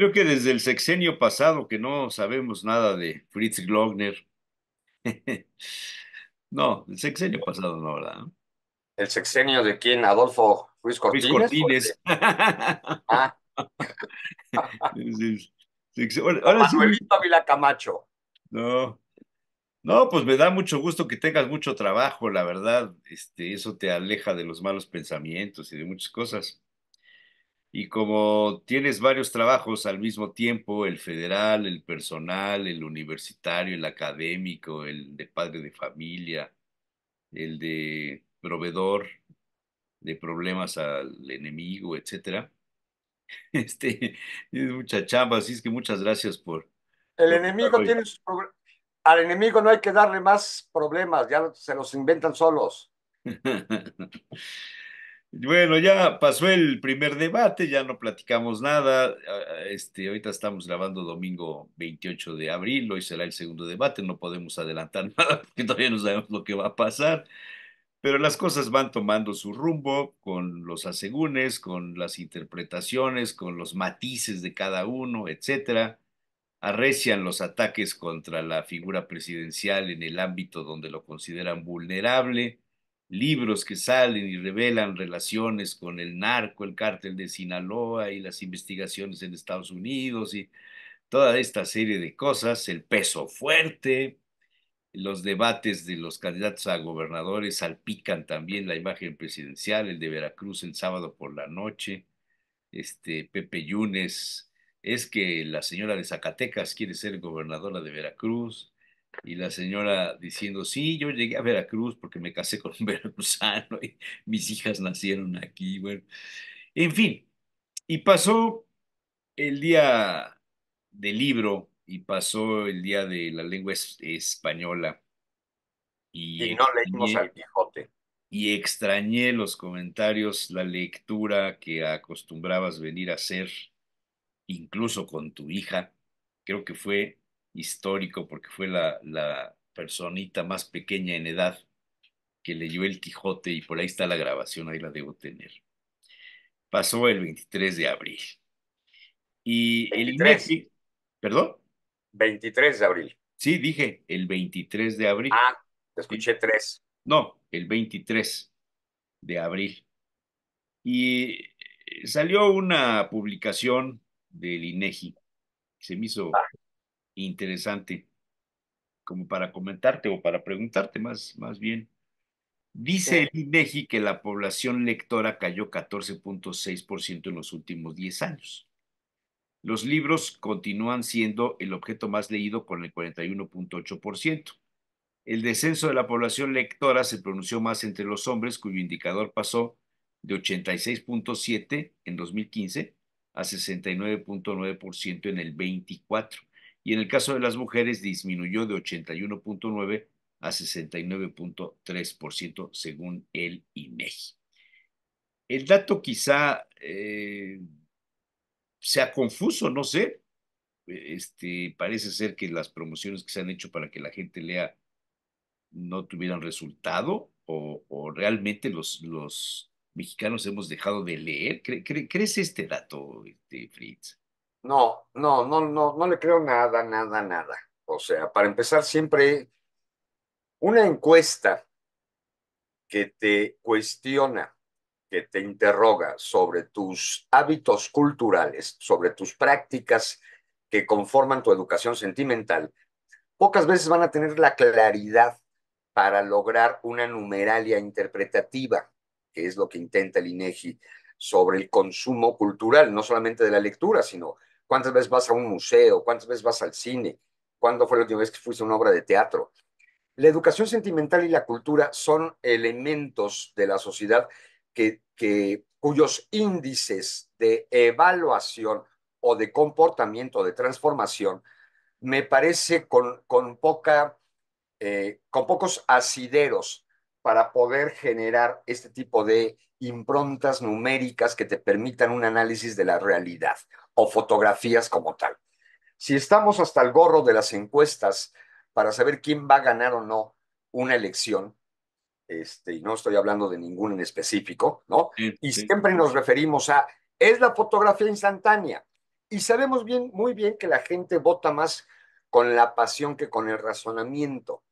Creo que desde el sexenio pasado que no sabemos nada de Fritz Glogner no, el sexenio pasado no, ¿verdad? ¿El sexenio de quién? Adolfo Ruiz Cortines. Ruiz Cortines. Ah. ahora, ahora Camacho. No. No, pues me da mucho gusto que tengas mucho trabajo, la verdad. Este, eso te aleja de los malos pensamientos y de muchas cosas. Y como tienes varios trabajos al mismo tiempo, el federal, el personal, el universitario, el académico, el de padre de familia, el de proveedor de problemas al enemigo, etcétera. Este, es mucha chamba, así es que muchas gracias por. El enemigo tiene sus Al enemigo no hay que darle más problemas, ya se los inventan solos. Bueno, ya pasó el primer debate, ya no platicamos nada. Este, ahorita estamos grabando domingo 28 de abril, hoy será el segundo debate, no podemos adelantar nada porque todavía no sabemos lo que va a pasar. Pero las cosas van tomando su rumbo con los asegúnes, con las interpretaciones, con los matices de cada uno, etcétera. Arrecian los ataques contra la figura presidencial en el ámbito donde lo consideran vulnerable libros que salen y revelan relaciones con el narco, el cártel de Sinaloa y las investigaciones en Estados Unidos y toda esta serie de cosas, el peso fuerte, los debates de los candidatos a gobernadores salpican también la imagen presidencial, el de Veracruz el sábado por la noche, este Pepe Yunes, es que la señora de Zacatecas quiere ser gobernadora de Veracruz, y la señora diciendo, sí, yo llegué a Veracruz porque me casé con un veracruzano y mis hijas nacieron aquí, bueno, en fin, y pasó el día del libro y pasó el día de la lengua española. Y, y no leímos al Quijote. Y extrañé los comentarios, la lectura que acostumbrabas venir a hacer, incluso con tu hija. Creo que fue histórico porque fue la, la personita más pequeña en edad que leyó el Quijote y por ahí está la grabación, ahí la debo tener. Pasó el 23 de abril. Y el INEGI, ¿perdón? 23 de abril. Sí, dije el 23 de abril. Ah, te escuché tres. No, el 23 de abril. Y salió una publicación del INEGI e se me hizo ah interesante como para comentarte o para preguntarte más, más bien. Dice el INEGI e que la población lectora cayó 14.6% en los últimos 10 años. Los libros continúan siendo el objeto más leído con el 41.8%. El descenso de la población lectora se pronunció más entre los hombres, cuyo indicador pasó de 86.7 en 2015 a 69.9% en el 24 y en el caso de las mujeres disminuyó de 81.9 a 69.3% según el INEGI. E el dato quizá eh, sea confuso, no sé. Este, parece ser que las promociones que se han hecho para que la gente lea no tuvieran resultado o, realmente los, los mexicanos hemos dejado de leer. ¿Crees este dato, este, Fritz? No, no, no, no, no le creo nada, nada, nada. O sea, para empezar, siempre una encuesta que te cuestiona, que te interroga sobre tus hábitos culturales, sobre tus prácticas que conforman tu educación sentimental, pocas veces van a tener la claridad para lograr una numeralia interpretativa, que es lo que intenta el INEGI sobre el consumo cultural, no solamente de la lectura, sino ¿Cuántas veces vas a un museo? ¿Cuántas veces vas al cine? ¿Cuándo fue la última vez que fuiste a una obra de teatro? La educación sentimental y la cultura son elementos de la sociedad que, cuyos índices de evaluación o de comportamiento, de transformación, me parece con, eh, con pocos asideros para poder generar este tipo de improntas numéricas que te permitan un análisis de la realidad o fotografías como tal. Si estamos hasta el gorro de las encuestas para saber quién va a ganar o no una elección, este, y no estoy hablando de ningún en específico, ¿no? y siempre nos referimos a, es la fotografía instantánea. Y sabemos bien, muy bien que la gente vota más con la pasión que con el razonamiento.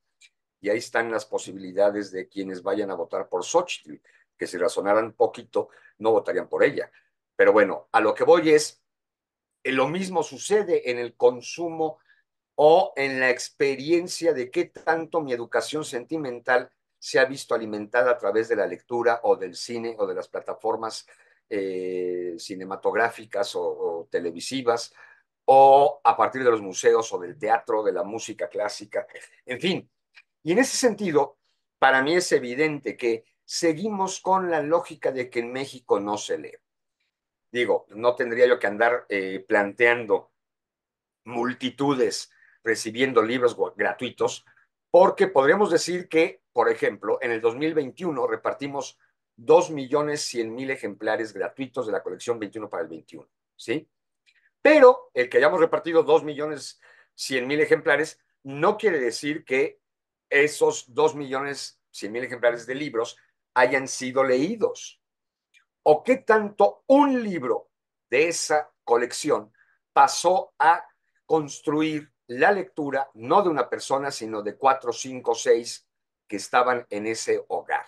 Y ahí están las posibilidades de quienes vayan a votar por Xochitl, que si razonaran poquito, no votarían por ella. Pero bueno, a lo que voy es, eh, lo mismo sucede en el consumo o en la experiencia de qué tanto mi educación sentimental se ha visto alimentada a través de la lectura o del cine o de las plataformas eh, cinematográficas o, televisivas o a partir de los museos o del teatro, de la música clásica, en fin. Y en ese sentido, para mí es evidente que seguimos con la lógica de que en México no se lee. Digo, no tendría yo que andar eh, planteando multitudes recibiendo libros gratuitos, porque podríamos decir que, por ejemplo, en el 2021 repartimos millones mil ejemplares gratuitos de la colección 21 para el 21, ¿sí? Pero el que hayamos repartido millones mil ejemplares no quiere decir que esos millones mil ejemplares de libros hayan sido leídos o qué tanto un libro de esa colección pasó a construir la lectura no de una persona, sino de cuatro, cinco, seis que estaban en ese hogar,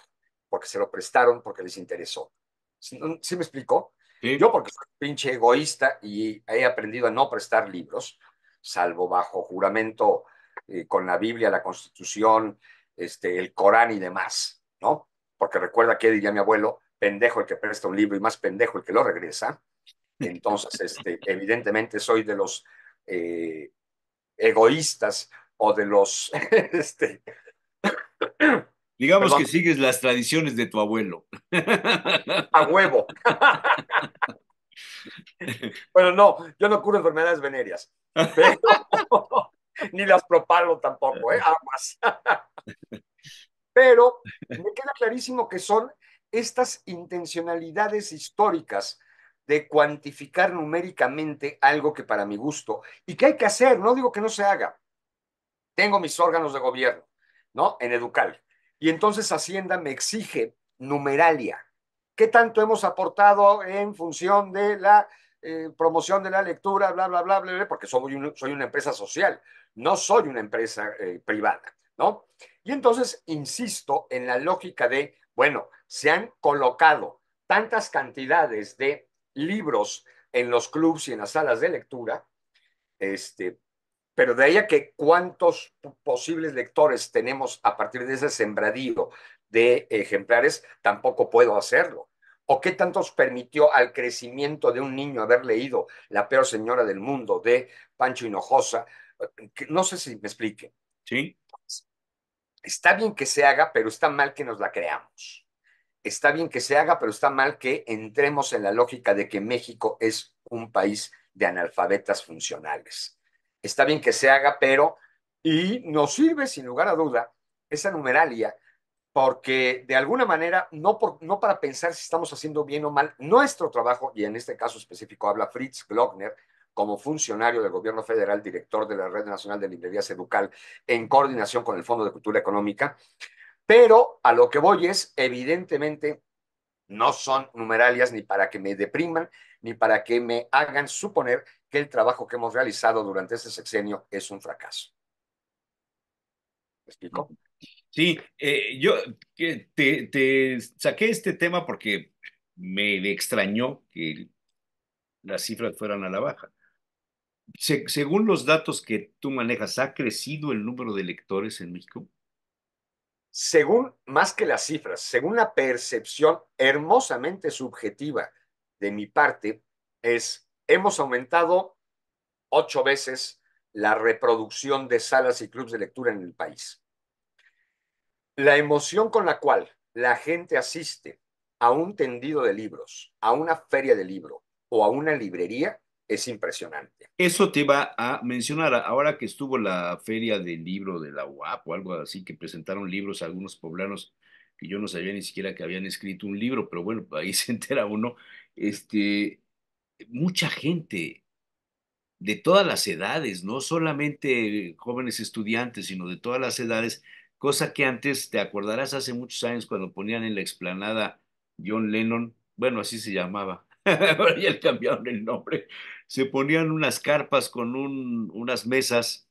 porque se lo prestaron, porque les interesó. ¿Sí, me explicó? Yo porque soy pinche egoísta y he aprendido a no prestar libros, salvo bajo juramento eh, con la Biblia, la Constitución, este, el Corán y demás, ¿no? Porque recuerda que diría mi abuelo, pendejo el que presta un libro y más pendejo el que lo regresa. Entonces, este, evidentemente soy de los eh, egoístas o de los... Este, Digamos que sigues las tradiciones de tu abuelo. A huevo. bueno, no, yo no curo enfermedades venéreas, ni las propalo tampoco, ¿eh? Aguas. pero me queda clarísimo que son estas intencionalidades históricas de cuantificar numéricamente algo que para mi gusto y que hay que hacer, no digo que no se haga. Tengo mis órganos de gobierno, ¿no? En educar. Y entonces Hacienda me exige numeralia. ¿Qué tanto hemos aportado en función de la eh, promoción de la lectura, bla, bla, bla, bla, porque soy, soy, una empresa social, no soy una empresa eh, privada, ¿no? Y entonces insisto en la lógica de, bueno, se han colocado tantas cantidades de libros en los clubs y en las salas de lectura, este, pero de ahí a que cuántos posibles lectores tenemos a partir de ese sembradío de ejemplares, tampoco puedo hacerlo. ¿O qué tantos permitió al crecimiento de un niño haber leído La peor señora del mundo de Pancho Hinojosa? No sé si me explique. Sí. Está bien que se haga, pero está mal que nos la creamos está bien que se haga, pero está mal que entremos en la lógica de que México es un país de analfabetas funcionales. Está bien que se haga, pero, y nos sirve sin lugar a duda esa numeralia, porque de alguna manera, no, no para pensar si estamos haciendo bien o mal nuestro trabajo, y en este caso específico habla Fritz Glockner, como funcionario del gobierno federal, director de la Red Nacional de Librerías Educal, en coordinación con el Fondo de Cultura Económica, pero a lo que voy es, evidentemente, no son numeralias ni para que me depriman, ni para que me hagan suponer que el trabajo que hemos realizado durante este sexenio es un fracaso. ¿Me explico? Sí, eh, yo te, saqué este tema porque me extrañó que las cifras fueran a la baja. según los datos que tú manejas, ¿ha crecido el número de lectores en México? según, más que las cifras, según la percepción hermosamente subjetiva de mi parte, es, hemos aumentado ocho veces la reproducción de salas y clubes de lectura en el país. La emoción con la cual la gente asiste a un tendido de libros, a una feria de libro o a una librería, es impresionante. Eso te va a mencionar, ahora que estuvo la feria del libro de la UAP o algo así, que presentaron libros a algunos poblanos que yo no sabía ni siquiera que habían escrito un libro, pero bueno, ahí se entera uno, este, mucha gente de todas las edades, no solamente jóvenes estudiantes, sino de todas las edades, cosa que antes, te acordarás hace muchos años cuando ponían en la explanada John Lennon, bueno, así se llamaba, ya le cambiaron el nombre, se ponían unas carpas con unas mesas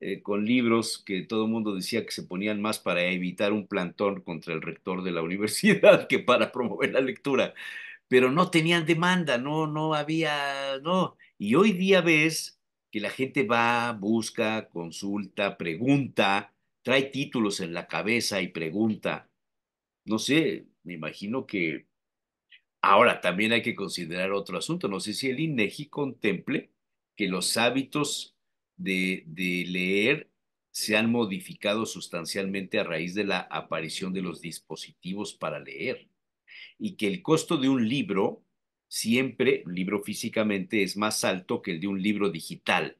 eh, con libros que todo el mundo decía que se ponían más para evitar un plantón contra el rector de la universidad que para promover la lectura, pero no tenían demanda, no, no había, no. Y hoy día ves que la gente va, busca, consulta, pregunta, trae títulos en la cabeza y pregunta. No sé, me imagino que Ahora, también hay que considerar otro asunto. No sé si el INEGI e contemple que los hábitos de, leer se han modificado sustancialmente a raíz de la aparición de los dispositivos para leer y que el costo de un libro siempre, un libro físicamente, es más alto que el de un libro digital.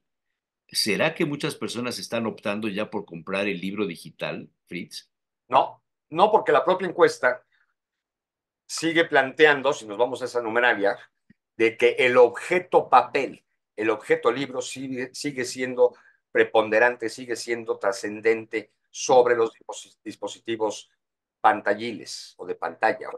¿Será que muchas personas están optando ya por comprar el libro digital, Fritz? No, no, porque la propia encuesta sigue planteando, si nos vamos a esa numeraria de que el objeto papel, el objeto libro sigue, sigue siendo preponderante, sigue siendo trascendente sobre los dispositivos pantalliles o de pantalla.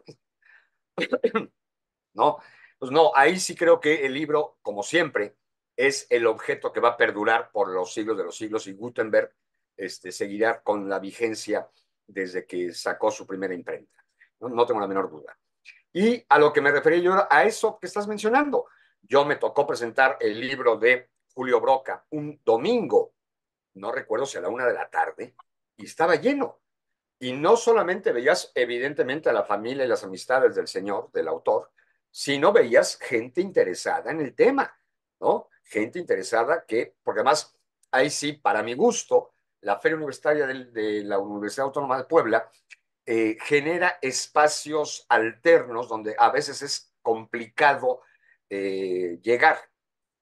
¿No? Pues no, ahí sí creo que el libro, como siempre, es el objeto que va a perdurar por los siglos de los siglos y Gutenberg este, seguirá con la vigencia desde que sacó su primera imprenta no tengo la menor duda. Y a lo que me refería yo a eso que estás mencionando. Yo me tocó presentar el libro de Julio Broca un domingo, no recuerdo si a la una de la tarde, y estaba lleno. Y no solamente veías evidentemente a la familia y las amistades del señor, del autor, sino veías gente interesada en el tema, ¿no? Gente interesada que, porque además, ahí sí, para mi gusto, la Feria Universitaria de, de la Universidad Autónoma de Puebla eh, genera espacios alternos donde a veces es complicado eh, llegar.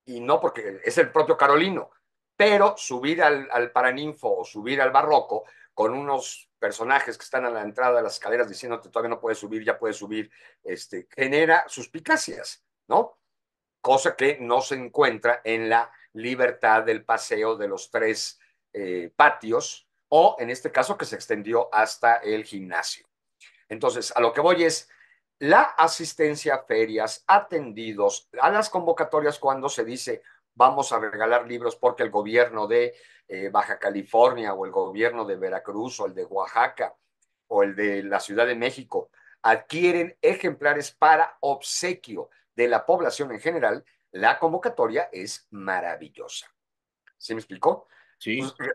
Y no porque es el propio Carolino, pero subir al, Paraninfo o subir al Barroco con unos personajes que están a la entrada de las escaleras diciéndote todavía no puedes subir, ya puedes subir, este, genera suspicacias, ¿no? Cosa que no se encuentra en la libertad del paseo de los tres eh, patios o en este caso que se extendió hasta el gimnasio. Entonces, a lo que voy es la asistencia a ferias, atendidos, a las convocatorias cuando se dice vamos a regalar libros porque el gobierno de eh, Baja California o el gobierno de Veracruz o el de Oaxaca o el de la Ciudad de México adquieren ejemplares para obsequio de la población en general, la convocatoria es maravillosa. ¿Se ¿Sí me explicó? Sí. Pues,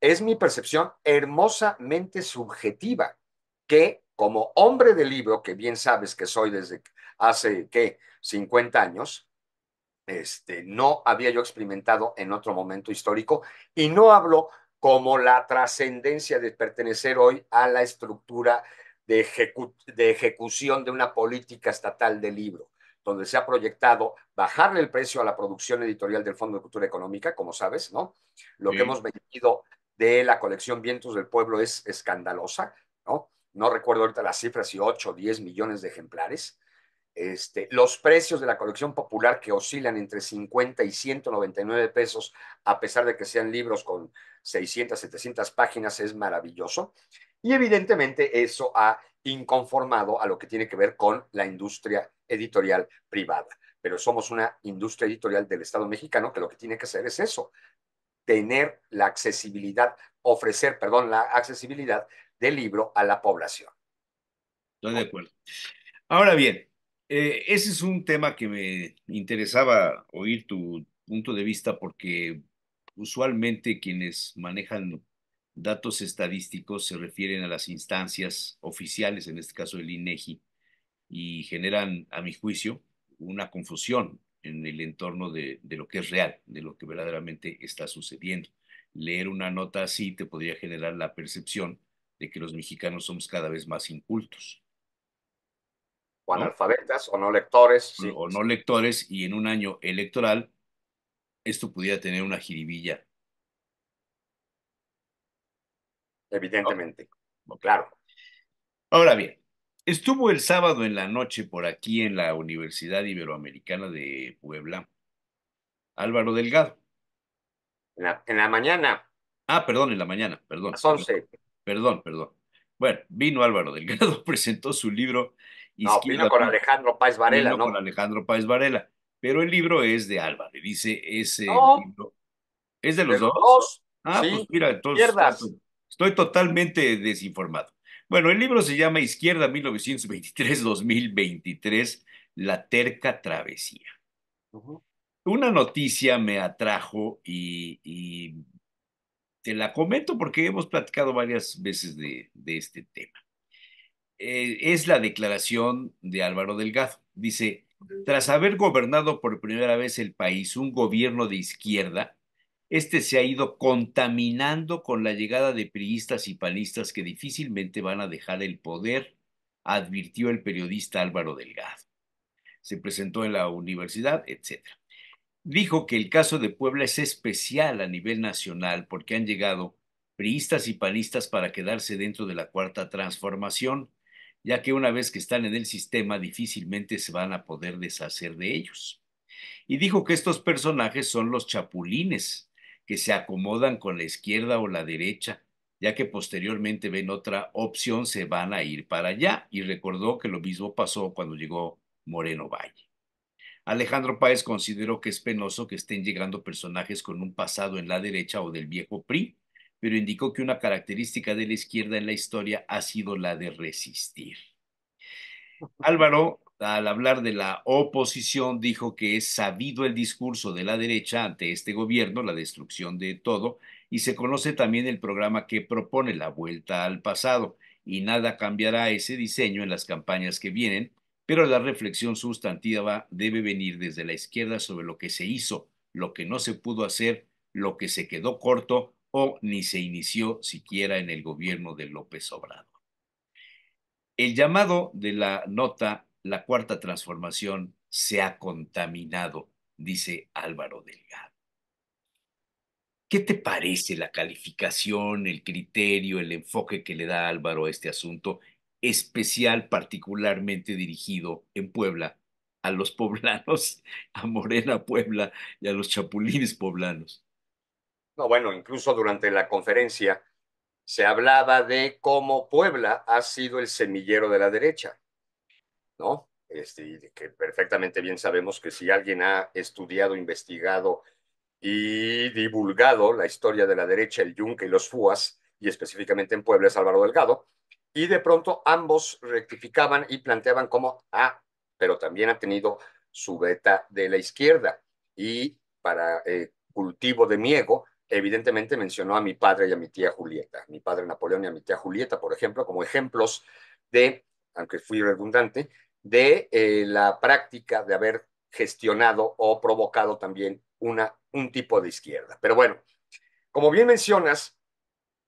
es mi percepción hermosamente subjetiva que como hombre de libro, que bien sabes que soy desde hace, ¿qué? 50 años, este, no había yo experimentado en otro momento histórico y no hablo como la trascendencia de pertenecer hoy a la estructura de, de ejecución de una política estatal de libro donde se ha proyectado bajarle el precio a la producción editorial del Fondo de Cultura Económica, como sabes, ¿no? Lo que hemos vendido de la colección Vientos del Pueblo es escandalosa, ¿no? No recuerdo ahorita las cifras, si 8 o 10 millones de ejemplares. Este, los precios de la colección popular que oscilan entre 50 y 199 pesos, a pesar de que sean libros con 600, 700 páginas, es maravilloso. Y evidentemente eso ha inconformado a lo que tiene que ver con la industria editorial privada. Pero somos una industria editorial del Estado mexicano que lo que tiene que hacer es eso, tener la accesibilidad, ofrecer, perdón, la accesibilidad del libro a la población. Estoy de acuerdo. Ahora bien, eh, ese es un tema que me interesaba oír tu punto de vista porque usualmente quienes manejan Datos estadísticos se refieren a las instancias oficiales, en este caso el INEGI, e y generan, a mi juicio, una confusión en el entorno de, lo que es real, de lo que verdaderamente está sucediendo. Leer una nota así te podría generar la percepción de que los mexicanos somos cada vez más incultos. O analfabetas, o no lectores. O no lectores, y en un año electoral esto pudiera tener una jiribilla Evidentemente, claro. Ahora bien, estuvo el sábado en la noche por aquí en la Universidad Iberoamericana de Puebla Álvaro Delgado. En la, mañana. Ah, perdón, en la mañana, perdón. Las 11. Perdón, perdón. Bueno, vino Álvaro Delgado, presentó su libro. No, vino con Alejandro Páez Varela, ¿no? Con Alejandro Páez Varela. Pero el libro es de Álvaro, dice ese libro. ¿Es de los dos? Ah, pues mira, entonces. Estoy totalmente desinformado. Bueno, el libro se llama Izquierda 1923-2023, La terca travesía. Una noticia me atrajo y, te la comento porque hemos platicado varias veces de, este tema. Eh, es la declaración de Álvaro Delgado. Dice, tras haber gobernado por primera vez el país un gobierno de izquierda, este se ha ido contaminando con la llegada de priistas y panistas que difícilmente van a dejar el poder, advirtió el periodista Álvaro Delgado. Se presentó en la universidad, etc. Dijo que el caso de Puebla es especial a nivel nacional porque han llegado priistas y panistas para quedarse dentro de la cuarta transformación, ya que una vez que están en el sistema difícilmente se van a poder deshacer de ellos. Y dijo que estos personajes son los chapulines, que se acomodan con la izquierda o la derecha, ya que posteriormente ven otra opción, se van a ir para allá. Y recordó que lo mismo pasó cuando llegó Moreno Valle. Alejandro Páez consideró que es penoso que estén llegando personajes con un pasado en la derecha o del viejo PRI, pero indicó que una característica de la izquierda en la historia ha sido la de resistir. Álvaro al hablar de la oposición, dijo que es sabido el discurso de la derecha ante este gobierno, la destrucción de todo, y se conoce también el programa que propone la vuelta al pasado, y nada cambiará ese diseño en las campañas que vienen, pero la reflexión sustantiva debe venir desde la izquierda sobre lo que se hizo, lo que no se pudo hacer, lo que se quedó corto o ni se inició siquiera en el gobierno de López Obrador. El llamado de la nota la cuarta transformación se ha contaminado, dice Álvaro Delgado. ¿Qué te parece la calificación, el criterio, el enfoque que le da Álvaro a este asunto, especial, particularmente dirigido en Puebla a los poblanos, a Morena Puebla y a los chapulines poblanos? No, bueno, incluso durante la conferencia se hablaba de cómo Puebla ha sido el semillero de la derecha. ¿no? Este, que perfectamente bien sabemos que si alguien ha estudiado, investigado y divulgado la historia de la derecha, el Yunque y los fúas, y específicamente en Puebla es Álvaro Delgado, y de pronto ambos rectificaban y planteaban como, ah, pero también ha tenido su beta de la izquierda. Y para eh, cultivo de miego, evidentemente mencionó a mi padre y a mi tía Julieta, mi padre Napoleón y a mi tía Julieta, por ejemplo, como ejemplos de aunque fui redundante, de eh, la práctica de haber gestionado o provocado también una, un tipo de izquierda. Pero bueno, como bien mencionas,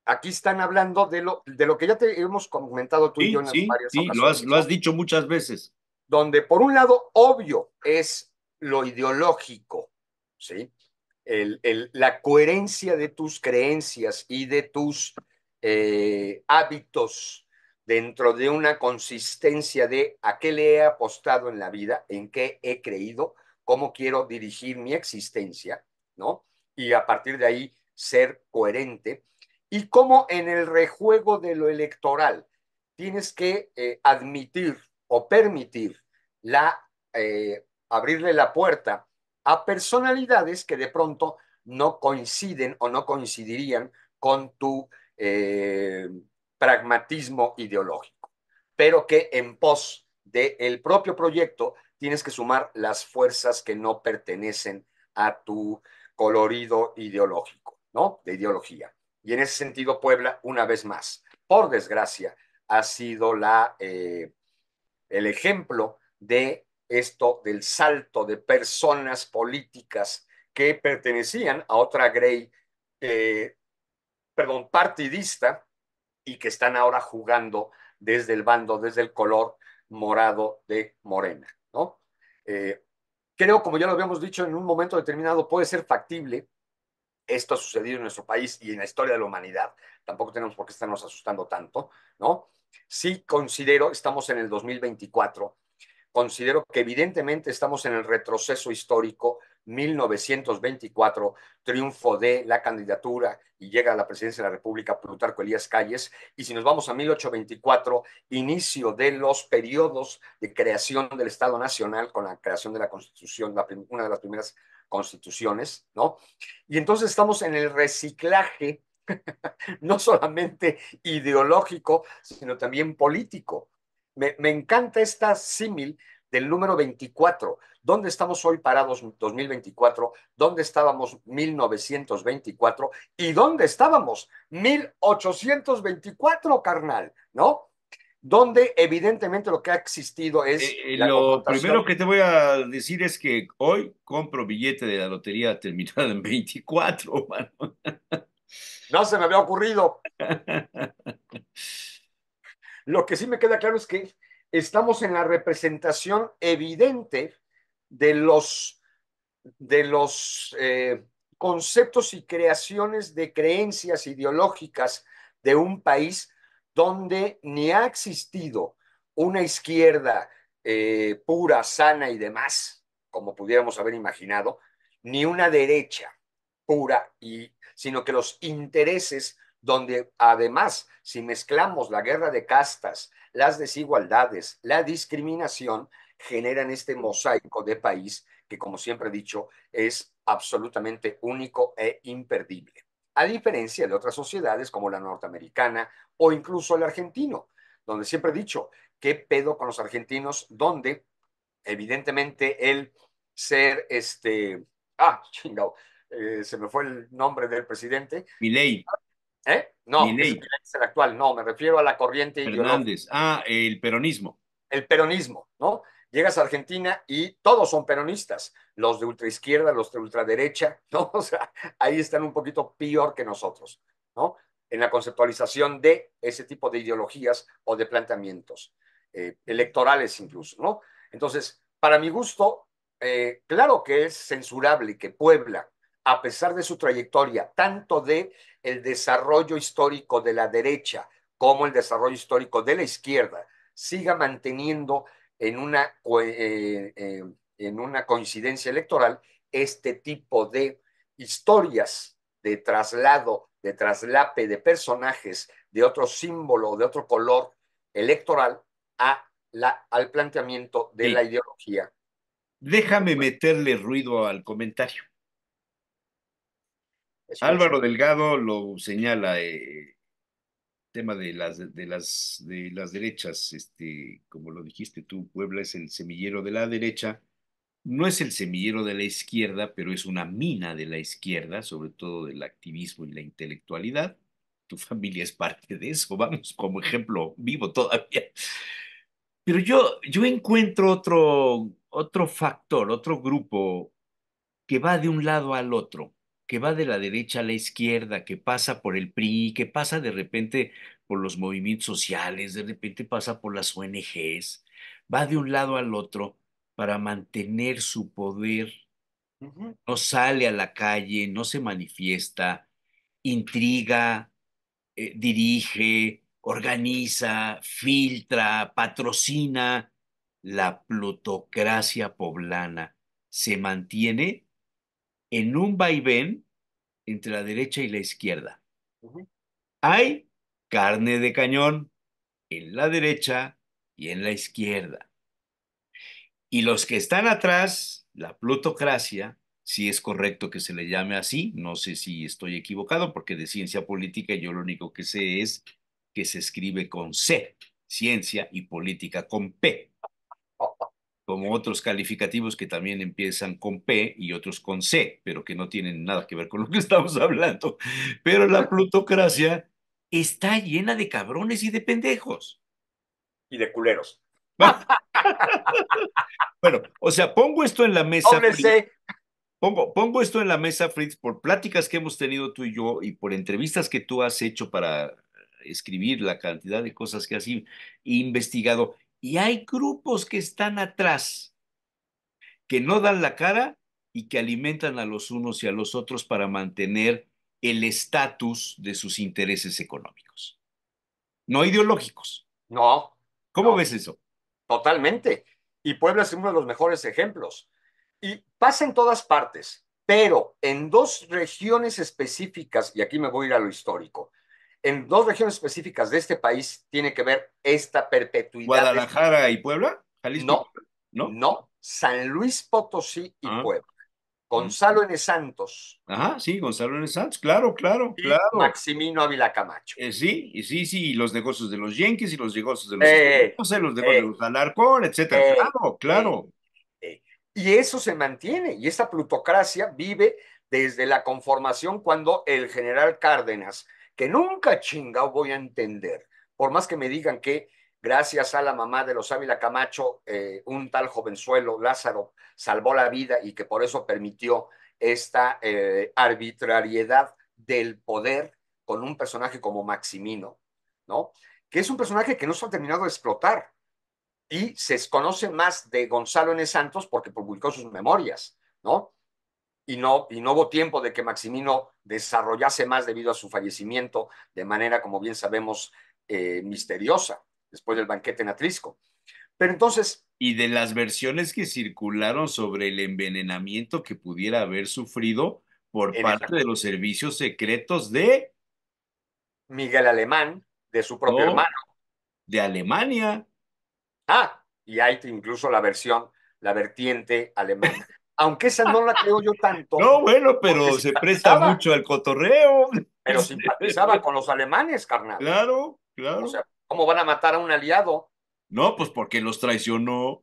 aquí están hablando de lo, de lo que ya te hemos comentado tú y yo en varias ocasiones. Lo has, lo has dicho muchas veces. Donde por un lado, obvio, es lo ideológico, ¿sí? El, la coherencia de tus creencias y de tus eh, hábitos dentro de una consistencia de a qué le he apostado en la vida, en qué he creído, cómo quiero dirigir mi existencia, ¿no? Y a partir de ahí ser coherente. Y cómo en el rejuego de lo electoral tienes que eh, admitir o permitir la, eh, abrirle la puerta a personalidades que de pronto no coinciden o no coincidirían con tu eh, pragmatismo ideológico, pero que en pos del el propio proyecto tienes que sumar las fuerzas que no pertenecen a tu colorido ideológico, ¿no? De ideología. Y en ese sentido, Puebla, una vez más, por desgracia, ha sido la, eh, el ejemplo de esto del salto de personas políticas que pertenecían a otra grey, eh, perdón, partidista, y que están ahora jugando desde el bando, desde el color morado de Morena. ¿no? Eh, creo, como ya lo habíamos dicho, en un momento determinado puede ser factible. Esto ha sucedido en nuestro país y en la historia de la humanidad. Tampoco tenemos por qué estarnos asustando tanto, ¿no? Sí considero, estamos en el 2024, considero que evidentemente estamos en el retroceso histórico 1924, triunfo de la candidatura y llega a la presidencia de la República Plutarco Elías Calles. Y si nos vamos a 1824, inicio de los periodos de creación del Estado Nacional con la creación de la Constitución, una de las primeras constituciones, ¿no? Y entonces estamos en el reciclaje, no solamente ideológico, sino también político. Me, me encanta esta símil del número 24. ¿Dónde estamos hoy parados 2024? ¿Dónde estábamos 1924? ¿Y dónde estábamos 1824, carnal? ¿No? Donde evidentemente lo que ha existido es... Eh, eh, lo primero que te voy a decir es que hoy compro billete de la lotería terminada en 24, mano. No se me había ocurrido. Lo que sí me queda claro es que estamos en la representación evidente de los, de los eh, conceptos y creaciones de creencias ideológicas de un país donde ni ha existido una izquierda eh, pura, sana y demás, como pudiéramos haber imaginado, ni una derecha pura, y, sino que los intereses donde además, si mezclamos la guerra de castas, las desigualdades, la discriminación, generan este mosaico de país que, como siempre he dicho, es absolutamente único e imperdible, a diferencia de otras sociedades como la norteamericana o incluso el argentino, donde siempre he dicho, ¿qué pedo con los argentinos? Donde evidentemente el ser este, ah, chingado, eh, se me fue el nombre del presidente. Milei. ¿Eh? No, es el actual, no, me refiero a la corriente Fernández. Ah, el peronismo. El peronismo, ¿no? Llegas a Argentina y todos son peronistas, los de ultraizquierda, los de ultraderecha, ¿no? O sea, ahí están un poquito peor que nosotros, ¿no? En la conceptualización de ese tipo de ideologías o de planteamientos eh, electorales incluso, ¿no? Entonces, para mi gusto, eh, claro que es censurable que Puebla, a pesar de su trayectoria, tanto de el desarrollo histórico de la derecha como el desarrollo histórico de la izquierda, siga manteniendo en una, eh, eh, en una coincidencia electoral este tipo de historias de traslado, de traslape de personajes de otro símbolo, de otro color electoral al planteamiento de la ideología. Déjame meterle ruido al comentario. Álvaro Delgado lo señala, eh, tema de las, de, las, de las derechas, este, como lo dijiste tú, Puebla es el semillero de la derecha, no es el semillero de la izquierda, pero es una mina de la izquierda, sobre todo del activismo y la intelectualidad. Tu familia es parte de eso, vamos, como ejemplo vivo todavía. Pero yo, yo encuentro otro, otro factor, otro grupo que va de un lado al otro que va de la derecha a la izquierda, que pasa por el PRI, que pasa de repente por los movimientos sociales, de repente pasa por las ONGs, va de un lado al otro para mantener su poder. No sale a la calle, no se manifiesta, intriga, eh, dirige, organiza, filtra, patrocina. La plutocracia poblana se mantiene en un vaivén entre la derecha y la izquierda. Hay carne de cañón en la derecha y en la izquierda. Y los que están atrás, la plutocracia, si es correcto que se le llame así, no sé si estoy equivocado, porque de ciencia política yo lo único que sé es que se escribe con C, ciencia y política con P como otros calificativos que también empiezan con P y otros con C, pero que no tienen nada que ver con lo que estamos hablando. Pero la plutocracia está llena de cabrones y de pendejos. Y de culeros. bueno, o sea, pongo esto en la mesa. Fritz, pongo, pongo esto en la mesa, Fritz, por pláticas que hemos tenido tú y yo y por entrevistas que tú has hecho para escribir la cantidad de cosas que has investigado y hay grupos que están atrás, que no dan la cara y que alimentan a los unos y a los otros para mantener el estatus de sus intereses económicos, no ideológicos. No. ¿Cómo ves eso? Totalmente. Y Puebla es uno de los mejores ejemplos. Y pasa en todas partes, pero en dos regiones específicas, y aquí me voy a ir a lo histórico, en dos regiones específicas de este país tiene que ver esta perpetuidad. ¿Guadalajara y Puebla? ¿Jalisco? No, no, no, San Luis Potosí y ah. Puebla. Mm. Gonzalo N. Santos. Ajá, sí, Gonzalo N. Santos, claro, claro, claro. Maximino Ávila Camacho. Eh, sí, y sí, sí, y los negocios de los Yankees y los negocios de los no eh, eh, los de los Alarcón, etcétera. claro, claro. y eso se mantiene, y esa plutocracia vive desde la conformación cuando el general Cárdenas que nunca chingado voy a entender. Por más que me digan que gracias a la mamá de los Ávila Camacho, eh, un tal jovenzuelo, Lázaro, salvó la vida y que por eso permitió esta eh, arbitrariedad del poder con un personaje como Maximino, ¿no? Que es un personaje que no se ha terminado de explotar y se desconoce más de Gonzalo N. Santos porque publicó sus memorias, ¿no? y no, y no hubo tiempo de que Maximino desarrollase más debido a su fallecimiento de manera, como bien sabemos, eh, misteriosa, después del banquete en Atrisco. Pero entonces... Y de las versiones que circularon sobre el envenenamiento que pudiera haber sufrido por parte de los servicios secretos de... Miguel Alemán, de su propio hermano. De Alemania. Ah, y hay incluso la versión, la vertiente alemana. aunque esa no la creo yo tanto. No, bueno, pero se, presta mucho al cotorreo. Pero simpatizaba con los alemanes, carnal. Claro, claro. O sea, ¿cómo van a matar a un aliado? No, pues porque los traicionó.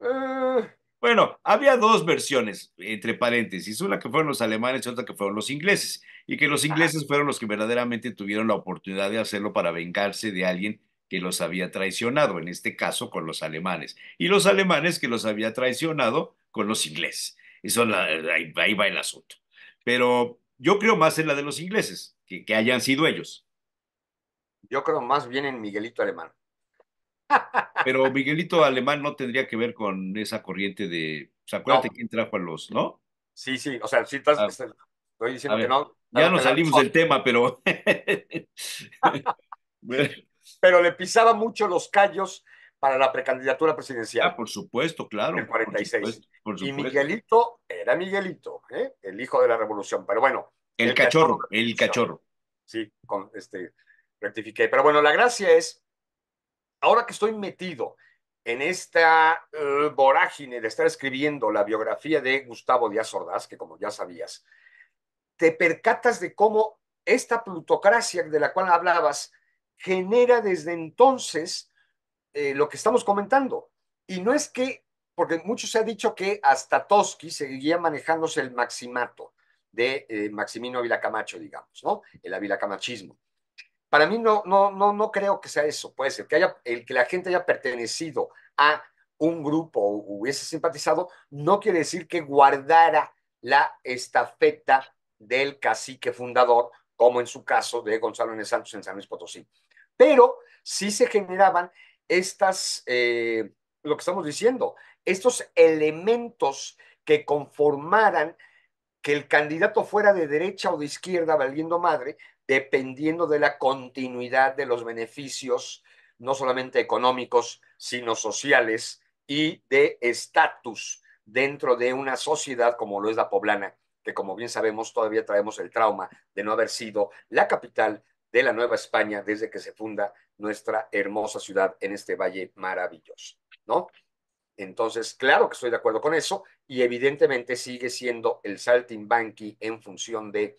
Eh. Bueno, había dos versiones, entre paréntesis, una que fueron los alemanes y otra que fueron los ingleses, y que los ingleses fueron los que verdaderamente tuvieron la oportunidad de hacerlo para vengarse de alguien que los había traicionado, en este caso con los alemanes, y los alemanes que los había traicionado con los ingleses. Eso ahí, va el asunto. Pero yo creo más en la de los ingleses, que, hayan sido ellos. Yo creo más bien en Miguelito Alemán. Pero Miguelito Alemán no tendría que ver con esa corriente de. O sea, acuérdate quién trajo a los, ¿no? Sí, sí, o sea, si estás, ah. este, estoy diciendo que no. Ya nos salimos del tema, pero. Pero le pisaba mucho los callos para la precandidatura presidencial. Ah, por supuesto, claro. En 46. Y Miguelito era Miguelito, ¿eh? el hijo de la revolución. Pero bueno. El, cachorro, el cachorro. Sí, con este, rectifiqué. Pero bueno, la gracia es, ahora que estoy metido en esta eh, vorágine de estar escribiendo la biografía de Gustavo Díaz Ordaz, que como ya sabías, te percatas de cómo esta plutocracia de la cual hablabas genera desde entonces eh, lo que estamos comentando. Y no es que, porque mucho se ha dicho que hasta Toski seguía manejándose el maximato de eh, Maximino Ávila digamos, ¿no? El Ávila Para mí no, no, no, no creo que sea eso, puede ser que, haya, el que la gente haya pertenecido a un grupo o hubiese simpatizado, no quiere decir que guardara la estafeta del cacique fundador, como en su caso de Gonzalo N. Santos en San Luis Potosí. Pero sí se generaban estas, eh, lo que estamos diciendo, estos elementos que conformaran que el candidato fuera de derecha o de izquierda, valiendo madre, dependiendo de la continuidad de los beneficios, no solamente económicos, sino sociales y de estatus dentro de una sociedad como lo es la poblana, que como bien sabemos todavía traemos el trauma de no haber sido la capital de la Nueva España desde que se funda nuestra hermosa ciudad en este valle maravilloso, ¿no? Entonces, claro que estoy de acuerdo con eso y evidentemente sigue siendo el saltimbanqui en función de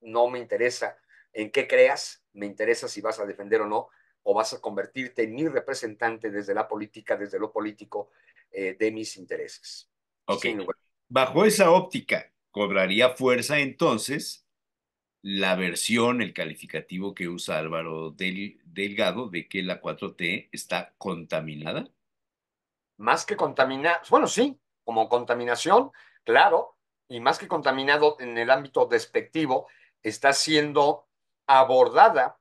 no me interesa en qué creas, me interesa si vas a defender o no, o vas a convertirte en mi representante desde la política, desde lo político, eh, de mis intereses. Ok. Bajo esa óptica, cobraría fuerza entonces la versión, el calificativo que usa Álvaro Delgado de que la 4T está contaminada? Más que contaminada, bueno, sí, como contaminación, claro, y más que contaminado en el ámbito despectivo, está siendo abordada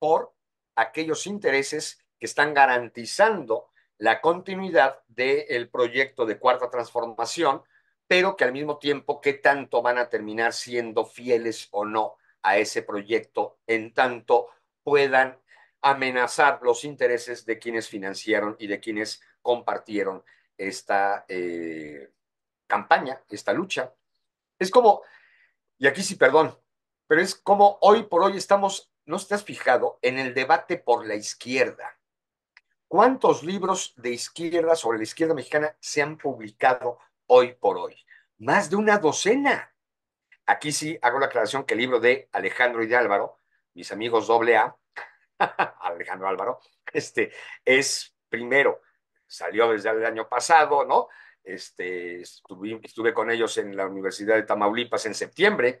por aquellos intereses que están garantizando la continuidad del proyecto de cuarta transformación pero que al mismo tiempo, ¿qué tanto van a terminar siendo fieles o no a ese proyecto en tanto puedan amenazar los intereses de quienes financiaron y de quienes compartieron esta eh, campaña, esta lucha? Es como, y aquí sí, perdón, pero es como hoy por hoy estamos, no estás fijado, en el debate por la izquierda. ¿Cuántos libros de izquierda sobre la izquierda mexicana se han publicado hoy por hoy. Más de una docena. Aquí sí hago la aclaración que el libro de Alejandro y de Álvaro, mis amigos doble A, Alejandro Álvaro, este es primero, salió desde el año pasado, ¿no? Este, estuve con ellos en la Universidad de Tamaulipas en septiembre,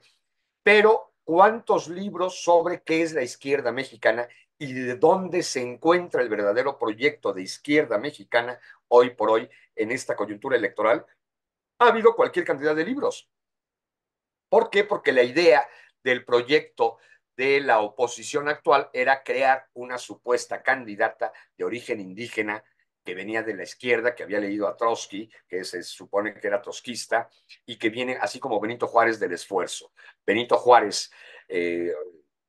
pero ¿cuántos libros sobre qué es la izquierda mexicana y de dónde se encuentra el verdadero proyecto de izquierda mexicana hoy por hoy en esta coyuntura electoral ha habido cualquier cantidad de libros. ¿Por qué? Porque la idea del proyecto de la oposición actual era crear una supuesta candidata de origen indígena que venía de la izquierda, que había leído a Trotsky, que se supone que era trotskista, y que viene así como Benito Juárez del esfuerzo. Benito Juárez eh,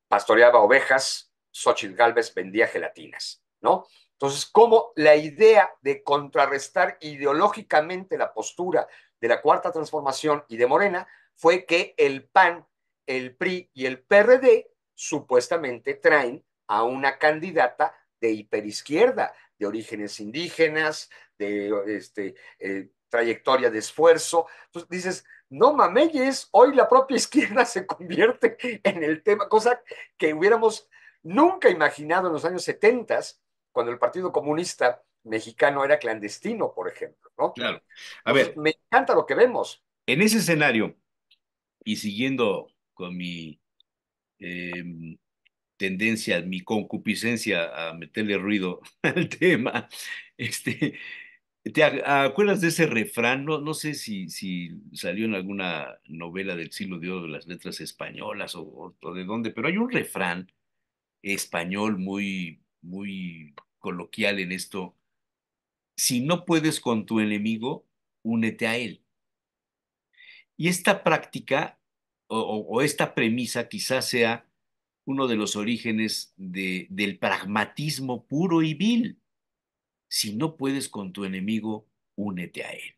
pastoreaba ovejas, Xochitl Galvez vendía gelatinas, ¿no? Entonces, como la idea de contrarrestar ideológicamente la postura de la Cuarta Transformación y de Morena fue que el PAN, el PRI y el PRD supuestamente traen a una candidata de hiperizquierda, de orígenes indígenas, de este, eh, trayectoria de esfuerzo. Entonces dices, no mames, hoy la propia izquierda se convierte en el tema, cosa que hubiéramos nunca imaginado en los años 70, cuando el Partido Comunista mexicano era clandestino, por ejemplo, ¿no? Claro. A ver. Me encanta lo que vemos. En ese escenario, y siguiendo con mi em, tendencia, mi concupiscencia a meterle ruido al tema, este, ¿te acuerdas de ese refrán? No, sé si, salió en alguna novela del siglo de de las letras españolas o, o de dónde, pero hay un refrán español muy, muy coloquial en esto si no puedes con tu enemigo, únete a él. Y esta práctica o, esta premisa quizás sea uno de los orígenes del pragmatismo puro y vil. Si no puedes con tu enemigo, únete a él.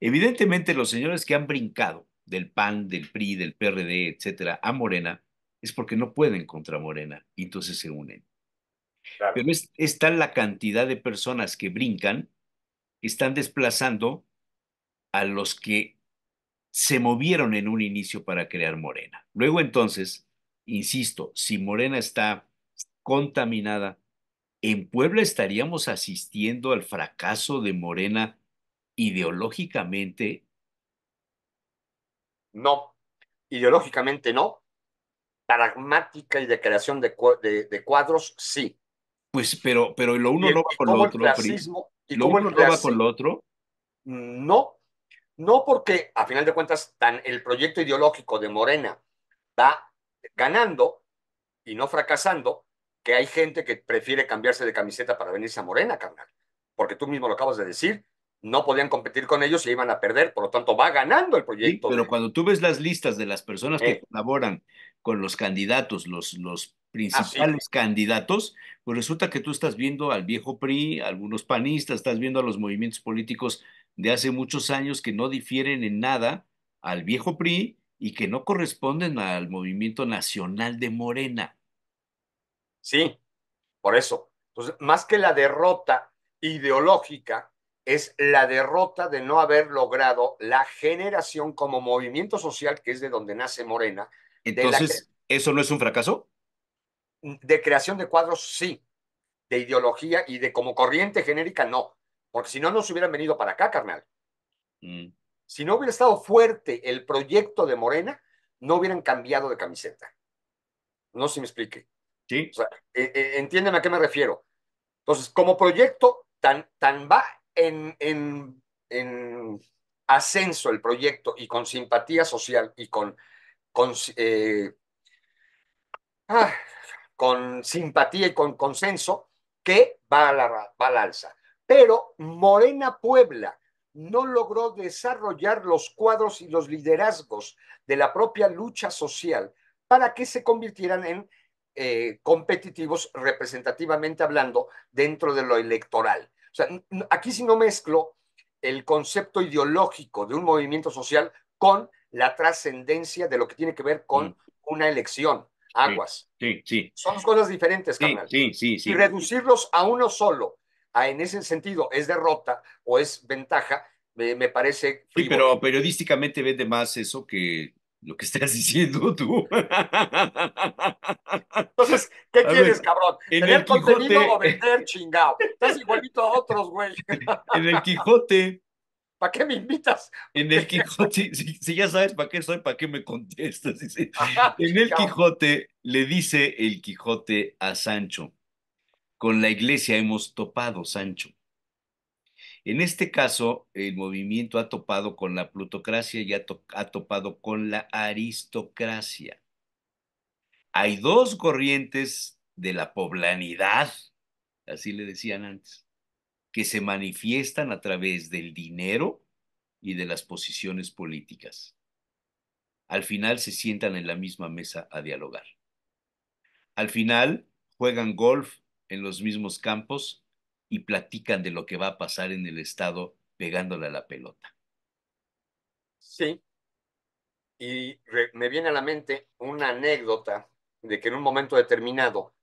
Evidentemente, los señores que han brincado del PAN, del PRI, del PRD, etcétera, a Morena, es porque no pueden contra Morena, y entonces se unen. Pero es, la cantidad de personas que brincan que están desplazando a los que se movieron en un inicio para crear Morena. Luego entonces, insisto, si Morena está contaminada, en Puebla estaríamos asistiendo al fracaso de Morena ideológicamente. No, ideológicamente no. Pragmática y de creación de cuadros, sí. Pues, pero, pero lo uno no va con lo otro. y lo uno no va con lo otro. No, no porque a final de cuentas tan el proyecto ideológico de Morena va ganando y no fracasando, que hay gente que prefiere cambiarse de camiseta para venirse a Morena, carnal. Porque tú mismo lo acabas de decir, no podían competir con ellos y iban a perder, por lo tanto va ganando el proyecto. pero cuando tú ves las listas de las personas que eh. colaboran con los candidatos, los, los ah, principales candidatos, pues resulta que tú estás viendo al viejo PRI, algunos panistas, estás viendo a los movimientos políticos de hace muchos años que no difieren en nada al viejo PRI y que no corresponden al movimiento nacional de Morena. Sí, por eso. Entonces, más que la derrota ideológica, es la derrota de no haber logrado la generación como movimiento social, que es de donde nace Morena. Entonces, ¿eso no es un fracaso? De creación de cuadros, sí. De ideología y de como corriente genérica, no. Porque si no, no se hubieran venido para acá, carnal. Mm. Si no hubiera estado fuerte el proyecto de Morena, no hubieran cambiado de camiseta. No se me explique. Sí. E, e, entiéndeme a qué me refiero. Entonces, como proyecto tan, tan va en, en, en ascenso el proyecto y con simpatía social y con, con, eh, ah, con simpatía y con consenso que va a, la, va alza. Pero Morena Puebla no logró desarrollar los cuadros y los liderazgos de la propia lucha social para que se convirtieran en eh, competitivos representativamente hablando dentro de lo electoral. O sea, aquí si no mezclo el concepto ideológico de un movimiento social con la trascendencia de lo que tiene que ver con mm. una elección. Aguas. Sí, sí. Son cosas diferentes, Sí, sí, sí, Y reducirlos a uno solo, a, en ese sentido, es derrota o es ventaja, me, parece. Sí, pero periodísticamente vende más eso que lo que estás diciendo tú. Entonces, ¿qué quieres, cabrón? ¿Tener contenido Quijote... o vender chingado? Estás igualito a otros, güey. En el Quijote. ¿Para qué me invitas? En el Quijote, si, ya sabes para qué soy, ¿para qué me contestas? en el Quijote le dice el Quijote a Sancho, con la iglesia hemos topado, Sancho. En este caso, el movimiento ha topado con la plutocracia y ha, topado con la aristocracia. Hay dos corrientes de la poblanidad, así le decían antes, que se manifiestan a través del dinero y de las posiciones políticas. Al final se sientan en la misma mesa a dialogar. Al final juegan golf en los mismos campos y platican de lo que va a pasar en el Estado pegándole a la pelota. Sí. Y me viene a la mente una anécdota de que en un momento determinado,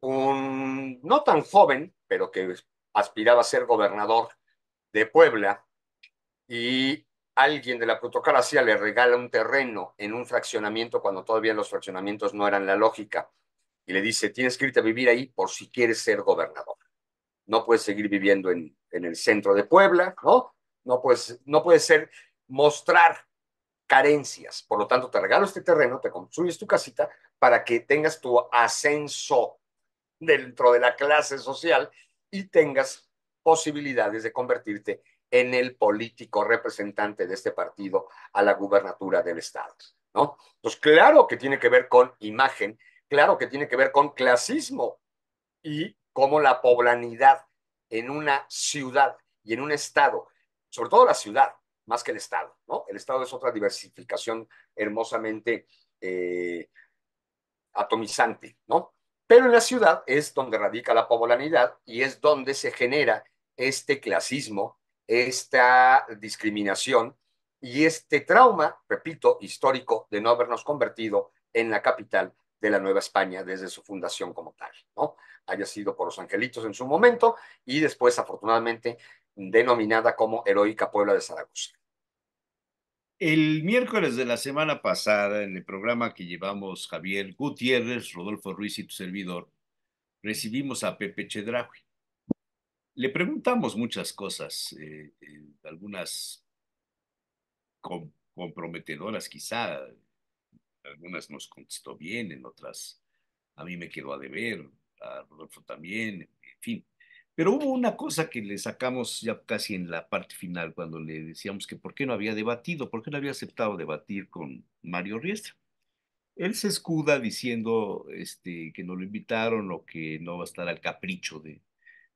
un no tan joven, pero que aspiraba a ser gobernador de Puebla, y alguien de la plutocracia le regala un terreno en un fraccionamiento cuando todavía los fraccionamientos no eran la lógica, y le dice, tienes que irte a vivir ahí por si quieres ser gobernador no puedes seguir viviendo en, el centro de Puebla, ¿no? No puedes, no puedes ser, mostrar carencias. Por lo tanto, te regalo este terreno, te construyes tu casita para que tengas tu ascenso dentro de la clase social y tengas posibilidades de convertirte en el político representante de este partido a la gubernatura del Estado. ¿no? Entonces, claro que tiene que ver con imagen, claro que tiene que ver con clasismo y como la poblanidad en una ciudad y en un estado, sobre todo la ciudad, más que el estado, ¿no? El estado es otra diversificación hermosamente eh, atomizante, ¿no? Pero en la ciudad es donde radica la poblanidad y es donde se genera este clasismo, esta discriminación y este trauma, repito, histórico de no habernos convertido en la capital de la Nueva España desde su fundación como tal, ¿no? haya sido por los angelitos en su momento y después afortunadamente denominada como Heroica Puebla de Zaragoza. El miércoles de la semana pasada, en el programa que llevamos Javier Gutiérrez, Rodolfo Ruiz y tu servidor, recibimos a Pepe Chedraui. Le preguntamos muchas cosas, eh, eh, algunas comprometedoras quizá, algunas nos contestó bien, en otras a mí me quedó a deber, a Rodolfo también, en fin. Pero hubo una cosa que le sacamos ya casi en la parte final, cuando le decíamos que por qué no había debatido, por qué no había aceptado debatir con Mario Riestra. Él se escuda diciendo este, que no lo invitaron o que no va a estar al capricho de,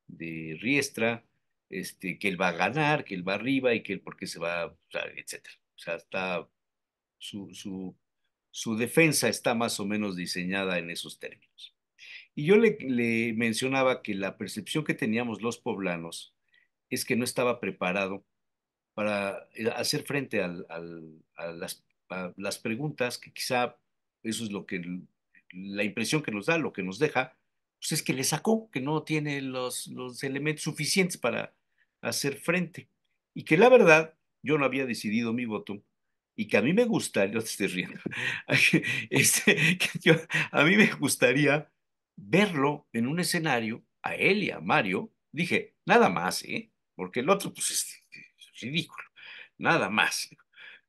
de Riestra, este, que él va a ganar, que él va arriba y que él por qué se va, etcétera etc. O sea, está, su, su, su defensa está más o menos diseñada en esos términos. Y yo le, mencionaba que la percepción que teníamos los poblanos es que no estaba preparado para eh, hacer frente a, las, preguntas que quizá eso es lo que la impresión que nos da, lo que nos deja, pues es que le sacó, que no tiene los, los elementos suficientes para hacer frente. Y que la verdad, yo no había decidido mi voto, y que a mí me gustaría, este, yo te estoy riendo, a mí me gustaría verlo en un escenario, a él y a Mario, dije, nada más, ¿eh? Porque el otro, pues, este, es, ridículo, nada más.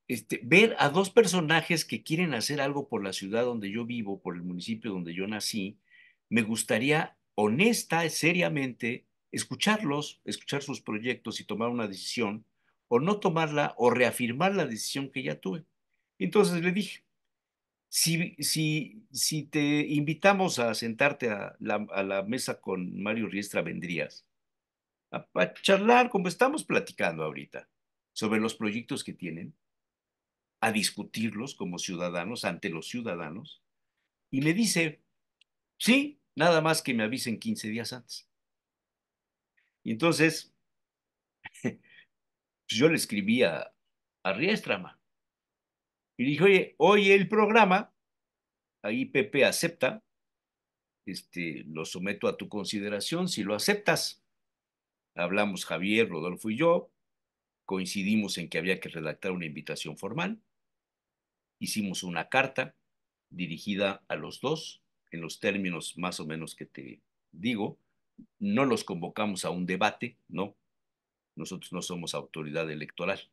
Este, ver a dos personajes que quieren hacer algo por la ciudad donde yo vivo, por el municipio donde yo nací, me gustaría honesta, seriamente, escucharlos, escuchar sus proyectos y tomar una decisión, o no tomarla, o reafirmar la decisión que ya tuve. Entonces le dije, si, si, si te invitamos a sentarte a la, mesa con Mario Riestra, vendrías a, charlar como estamos platicando ahorita sobre los proyectos que tienen, a discutirlos como ciudadanos ante los ciudadanos. Y me dice, sí, nada más que me avisen 15 días antes. Y entonces, pues, yo le escribí a, Riestra, y dije, oye, hoy el programa, ahí Pepe acepta, este, lo someto a tu consideración, si lo aceptas. Hablamos Javier, Rodolfo y yo, coincidimos en que había que redactar una invitación formal, hicimos una carta dirigida a los dos, en los términos más o menos que te digo, no los convocamos a un debate, no, nosotros no somos autoridad electoral,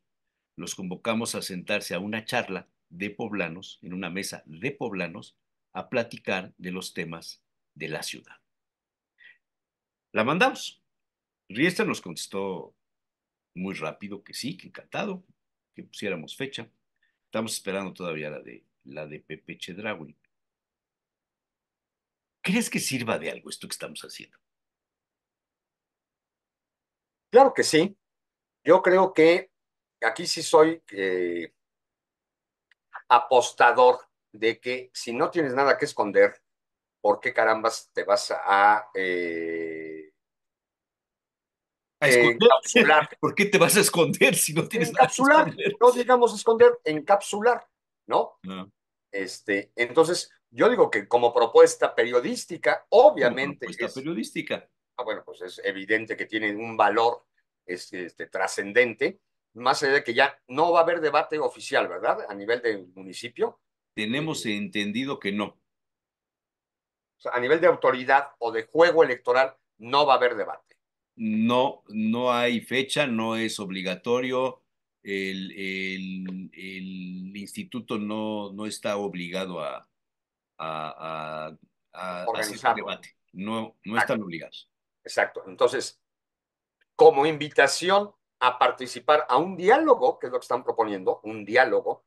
los convocamos a sentarse a una charla de poblanos, en una mesa de poblanos, a platicar de los temas de la ciudad. La mandamos. Riesta nos contestó muy rápido que sí, que encantado, que pusiéramos fecha. Estamos esperando todavía la de, la de Pepe Chedraui. ¿Crees que sirva de algo esto que estamos haciendo? Claro que sí. Yo creo que aquí sí soy eh, apostador de que si no tienes nada que esconder, ¿por qué carambas te vas a... Eh, ¿Por qué te vas a esconder si no tienes nada que esconder? No digamos esconder, encapsular, ¿no? Ah. Este, entonces, yo digo que como propuesta periodística, obviamente. es, periodística. Ah, bueno, pues es evidente que tiene un valor este, este trascendente, más allá de que ya no va a haber debate oficial, ¿verdad? A nivel del municipio. Tenemos eh, entendido que no. a nivel de autoridad o de juego electoral, no va a haber debate. No, no hay fecha, no es obligatorio. El, el, instituto no, no está obligado a, a, a, debate. No, no ah, están obligados. Exacto. Entonces, como invitación a participar a un diálogo, que es lo que están proponiendo, un diálogo,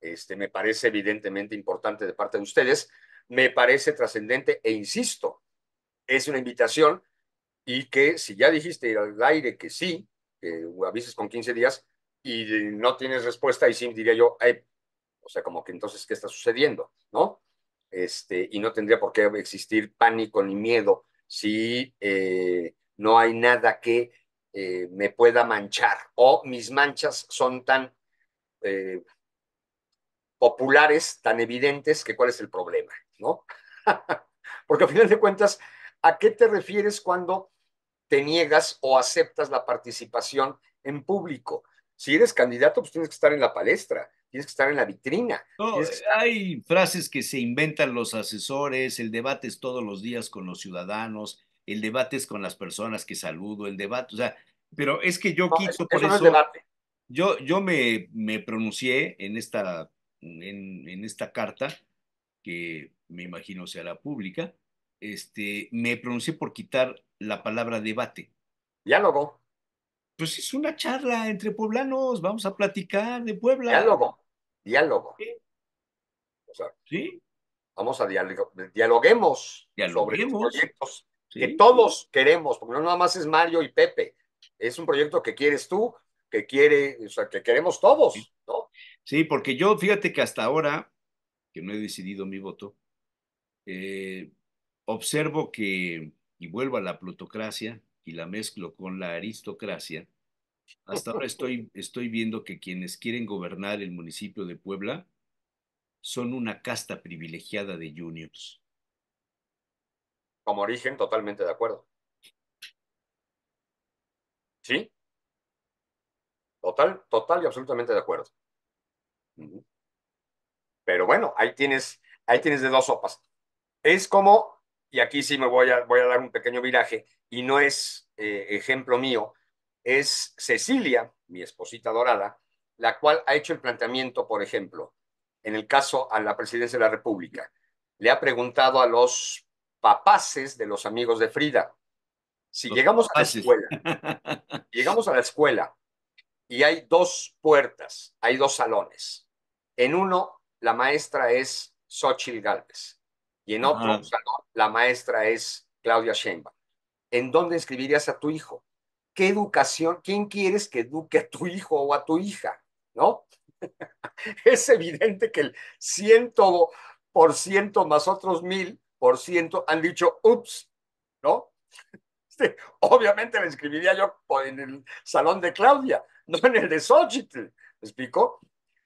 este, me parece evidentemente importante de parte de ustedes, me parece trascendente e insisto, es una invitación y que si ya dijiste al aire que sí, que avises con 15 días y no tienes respuesta, y sí diría yo, o sea, como que entonces, ¿qué está sucediendo? ¿No? Este, y no tendría por qué existir pánico ni miedo si eh, no hay nada que eh, me pueda manchar o mis manchas son tan eh, populares, tan evidentes, que cuál es el problema, ¿no? Porque a final de cuentas, ¿a qué te refieres cuando te niegas o aceptas la participación en público? Si eres candidato, pues tienes que estar en la palestra, tienes que estar en la vitrina. Hay frases que se inventan los asesores, el debate es todos los días con los ciudadanos, el debate es con las personas que saludo, el debate, o sea, pero es que yo quito por eso. Yo, yo me, me pronuncié en esta, en, en esta carta, que me imagino sea la pública, este, me pronuncié por quitar la palabra debate. Diálogo. Pues es una charla entre poblanos, vamos a platicar de Puebla. Diálogo, diálogo. ¿Sí? O sea, ¿Sí? Vamos a diálogo, dialoguemos, dialoguemos. proyectos que todos queremos, porque no nada más es Mario y Pepe, es un proyecto que quieres tú, que quiere, o sea, que queremos todos, ¿no? Sí, porque yo, fíjate que hasta ahora, que no he decidido mi voto, eh, observo que, y vuelvo a la plutocracia y la mezclo con la aristocracia, hasta ahora estoy, estoy viendo que quienes quieren gobernar el municipio de Puebla son una casta privilegiada de juniors. Como origen, totalmente de acuerdo. ¿Sí? Total, total y absolutamente de acuerdo. Pero bueno, ahí tienes, ahí tienes de dos sopas. Es como, y aquí sí me voy a, voy a dar un pequeño viraje, y no es eh, ejemplo mío, es Cecilia, mi esposita dorada, la cual ha hecho el planteamiento, por ejemplo, en el caso a la presidencia de la República, le ha preguntado a los papaces de los amigos de Frida. Si llegamos a la escuela, llegamos a la escuela y hay dos puertas, hay dos salones. En uno, la maestra es Xochitl Galvez y en otro salón, la maestra es Claudia Sheinbaum. ¿En dónde escribirías a tu hijo? ¿Qué educación? ¿Quién quieres que eduque a tu hijo o a tu hija? ¿No? es evidente que el ciento por ciento más otros mil por ciento han dicho, ups, ¿no? obviamente me inscribiría yo en el salón de Claudia, no en el de Xochitl, ¿me explico?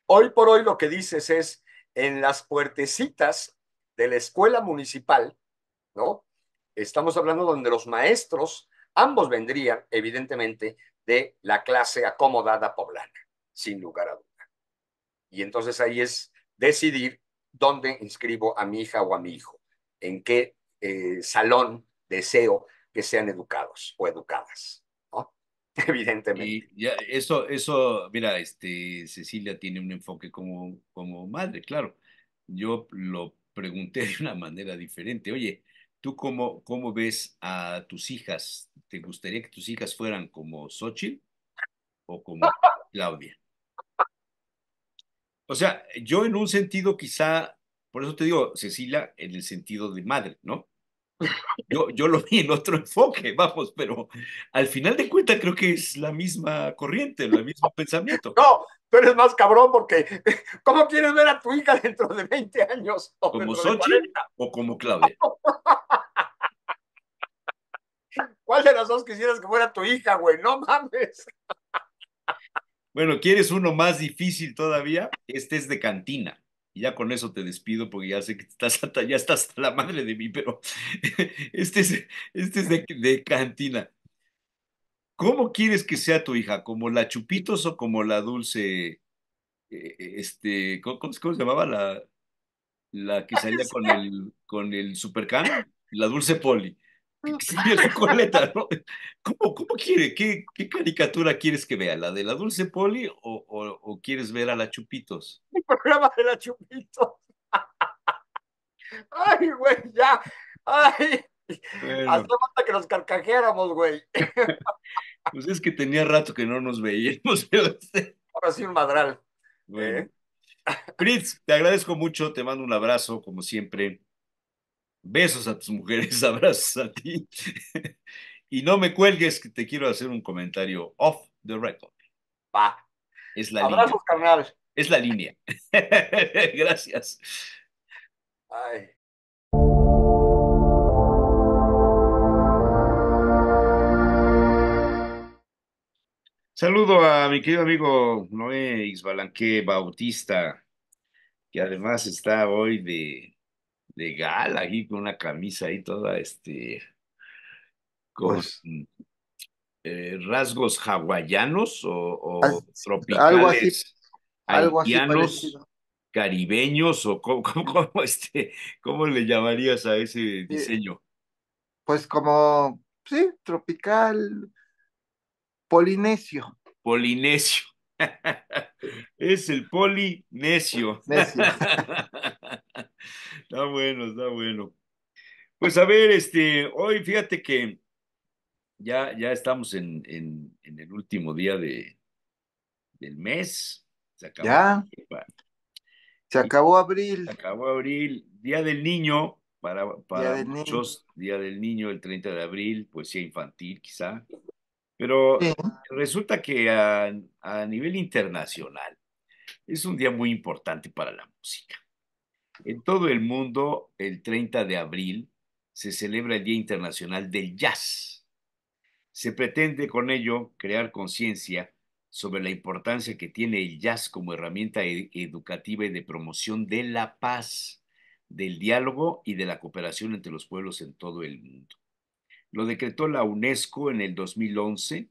Hoy por hoy lo que dices es, en las puertecitas de la escuela municipal, ¿no? Estamos hablando donde los maestros, ambos vendrían, evidentemente, de la clase acomodada poblana, sin lugar a duda. Y entonces ahí es decidir dónde inscribo a mi hija o a mi hijo en qué eh, salón deseo que sean educados o educadas, Evidentemente. Y ya, eso, eso, mira, este, Cecilia tiene un enfoque como, como madre, claro. Yo lo pregunté de una manera diferente. Oye, ¿tú cómo, cómo ves a tus hijas? ¿Te gustaría que tus hijas fueran como Xochitl o como Claudia? O sea, yo en un sentido quizá por eso te digo, Cecilia, en el sentido de madre, ¿no? Yo, yo lo vi en otro enfoque, vamos, pero al final de cuentas creo que es la misma corriente, el mismo pensamiento. No, tú eres más cabrón porque ¿cómo quieres ver a tu hija dentro de 20 años? O ¿Como Sochi o como Claudia? ¿Cuál de las dos quisieras que fuera tu hija, güey? No mames. Bueno, ¿quieres uno más difícil todavía? Este es de cantina ya con eso te despido porque ya sé que estás ya estás hasta la madre de mí, pero este es, este es de, cantina. ¿Cómo quieres que sea tu hija? ¿Como la Chupitos o como la Dulce? Eh, eh, este, ¿cómo, se llamaba la, la que salía con el, con el Supercan? La Dulce Poli. Mm. ¿Cómo, cómo quiere? ¿Qué, caricatura quieres que vea? ¿La de la Dulce Poli o, quieres ver a la Chupitos? El programa de la Chupitos. Ay, güey, ya. Ay. Hasta que nos carcajéramos, güey. pues es que tenía rato que no nos veíamos. Ahora sí, un madral. Bueno. ¿Eh? te agradezco mucho, te mando un abrazo, como siempre besos a tus mujeres, abrazos a ti. y no me cuelgues, que te quiero hacer un comentario off the record. Pa, Es la abrazos, carnal. Es la línea. Gracias. Saludo a mi querido amigo Noé Isbalanque Bautista, que además está hoy de legal aquí con una camisa ahí toda este con pues mm, eh, rasgos hawaianos o, tropicales algo así, algo así caribeños o cómo, este cómo le llamarías a ese diseño pues como sí tropical polinesio polinesio es el polinesio Está bueno, está bueno. Pues a ver, este, hoy fíjate que ya, ya estamos en, el último día de, del mes. Se acabó. Ya. Se acabó abril. Se acabó abril. Día del niño, para, para muchos, Día del Niño, el 30 de abril, poesía infantil quizá. Pero resulta que a nivel internacional es un día muy importante para la música. En todo el mundo, el 30 de abril se celebra el Día Internacional del Jazz. Se pretende con ello crear conciencia sobre la importancia que tiene el jazz como herramienta e-, educativa y de promoción de la paz, del diálogo y de la cooperación entre los pueblos en todo el mundo. Lo decretó la UNESCO en el 2011.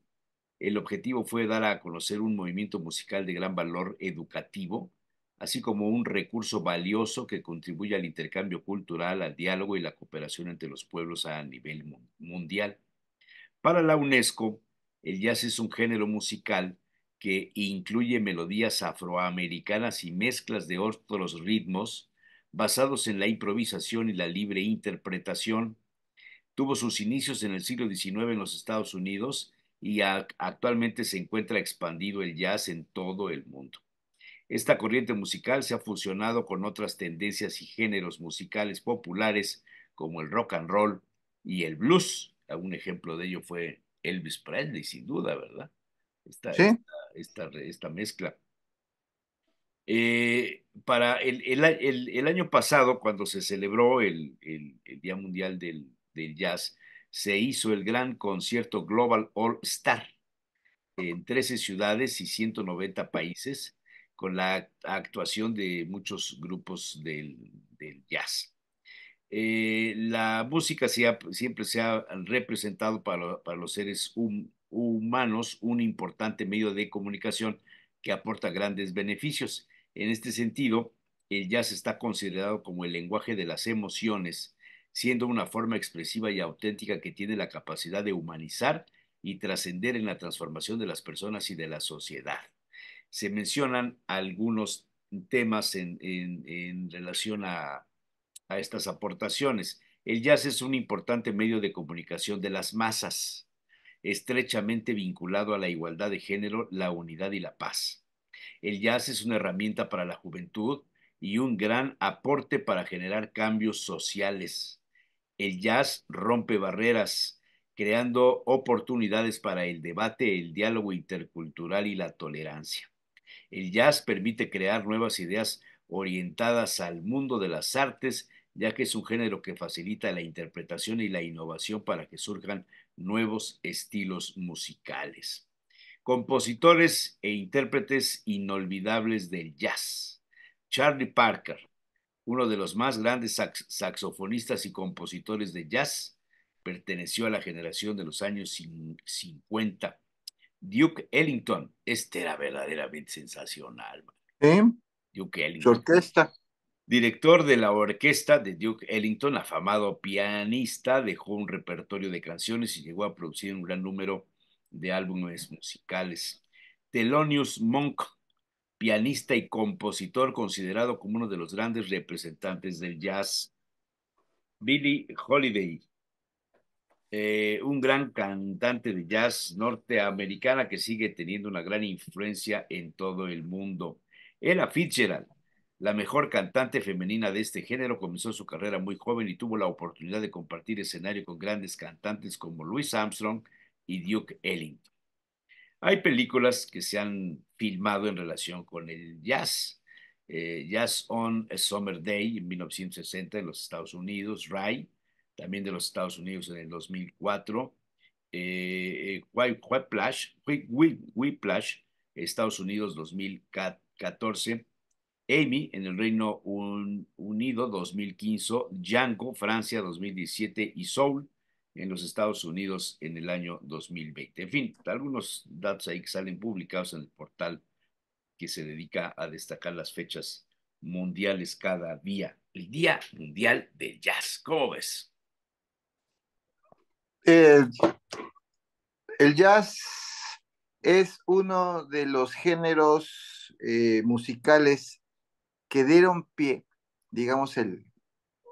El objetivo fue dar a conocer un movimiento musical de gran valor educativo así como un recurso valioso que contribuye al intercambio cultural, al diálogo y la cooperación entre los pueblos a nivel mundial. Para la UNESCO, el jazz es un género musical que incluye melodías afroamericanas y mezclas de otros ritmos basados en la improvisación y la libre interpretación. Tuvo sus inicios en el siglo XIX en los Estados Unidos y actualmente se encuentra expandido el jazz en todo el mundo. Esta corriente musical se ha fusionado con otras tendencias y géneros musicales populares como el rock and roll y el blues. Un ejemplo de ello fue Elvis Presley, sin duda, ¿verdad? Esta, esta, esta, mezcla. Eh, para el, año pasado, cuando se celebró el, Día Mundial del, del, Jazz, se hizo el gran concierto Global All Star en 13 ciudades y 190 países con la actuación de muchos grupos del, jazz. Eh, la música siempre se ha representado para, los seres humanos un importante medio de comunicación que aporta grandes beneficios. En este sentido, el jazz está considerado como el lenguaje de las emociones, siendo una forma expresiva y auténtica que tiene la capacidad de humanizar y trascender en la transformación de las personas y de la sociedad se mencionan algunos temas en, relación a estas aportaciones. El jazz es un importante medio de comunicación de las masas, estrechamente vinculado a la igualdad de género, la unidad y la paz. El jazz es una herramienta para la juventud y un gran aporte para generar cambios sociales. El jazz rompe barreras, creando oportunidades para el debate, el diálogo intercultural y la tolerancia. El jazz permite crear nuevas ideas orientadas al mundo de las artes, ya que es un género que facilita la interpretación y la innovación para que surjan nuevos estilos musicales. Compositores e intérpretes inolvidables del jazz. Charlie Parker, uno de los más grandes saxofonistas y compositores de jazz, perteneció a la generación de los años 50 Duke Ellington. Este era verdaderamente sensacional. ¿Eh? Duke Ellington. orquesta. Director de la orquesta de Duke Ellington, afamado pianista, dejó un repertorio de canciones y llegó a producir un gran número de álbumes musicales. Thelonious Monk, pianista y compositor considerado como uno de los grandes representantes del jazz. Billy Holiday, eh, un gran cantante de jazz norteamericana que sigue teniendo una gran influencia en todo el mundo. Ella Fitzgerald, la mejor cantante femenina de este género, comenzó su carrera muy joven y tuvo la oportunidad de compartir escenario con grandes cantantes como Louis Armstrong y Duke Ellington. Hay películas que se han filmado en relación con el jazz. Eh, jazz on a Summer Day en 1960 en los Estados Unidos, Ray, también de los Estados Unidos en el 2004. Eh, eh Whiplash, Estados Unidos 2014. Amy en el Reino Unido 2015, Django, Francia 2017 y Soul en los Estados Unidos en el año 2020. En fin, algunos datos ahí que salen publicados en el portal que se dedica a destacar las fechas mundiales cada día. El Día Mundial del Jazz. ¿Cómo ves? Eh, el jazz es uno de los géneros eh, musicales que dieron pie, digamos, el,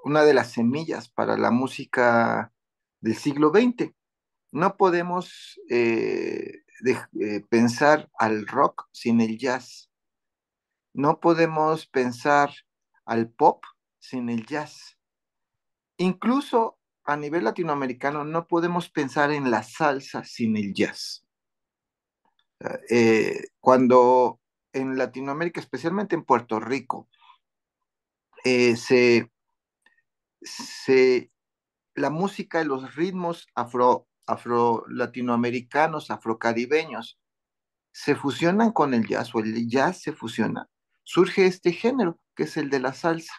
una de las semillas para la música del siglo XX. No podemos eh, pensar al rock sin el jazz. No podemos pensar al pop sin el jazz. Incluso a nivel latinoamericano no podemos pensar en la salsa sin el jazz. Ah, eh, cuando en Latinoamérica, especialmente en Puerto Rico, eh, se, la música y los ritmos afro, afro latinoamericanos, afrocaribeños, se fusionan con el jazz o el jazz se fusiona, surge este género que es el de la salsa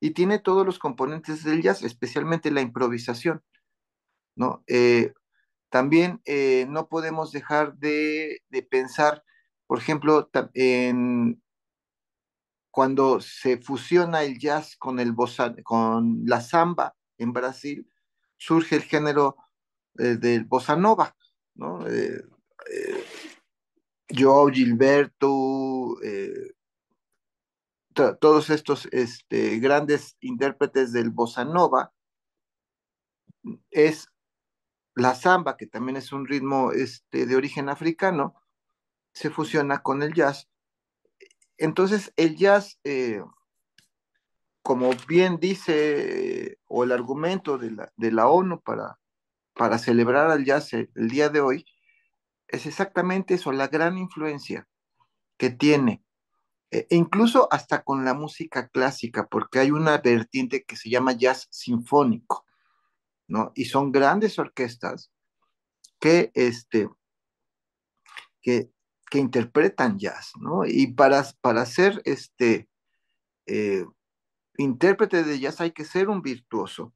y tiene todos los componentes del jazz, especialmente la improvisación. ¿no? Eh, también eh, no podemos dejar de, pensar, por ejemplo, en cuando se fusiona el jazz con, el con la samba en Brasil, surge el género eh, del bossa nova, ¿no? Gilberto, todos estos este, grandes intérpretes del bossa nova es la samba, que también es un ritmo este, de origen africano, se fusiona con el jazz. Entonces, el jazz, eh, como bien dice, o el argumento de la, ONU para, para celebrar al jazz el día de hoy, es exactamente eso, la gran influencia que tiene e, e incluso hasta con la música clásica, porque hay una vertiente que se llama jazz sinfónico, ¿no? Y son grandes orquestas que, este, que, que interpretan jazz, ¿no? Y para, para ser este, eh, intérprete de jazz hay que ser un virtuoso.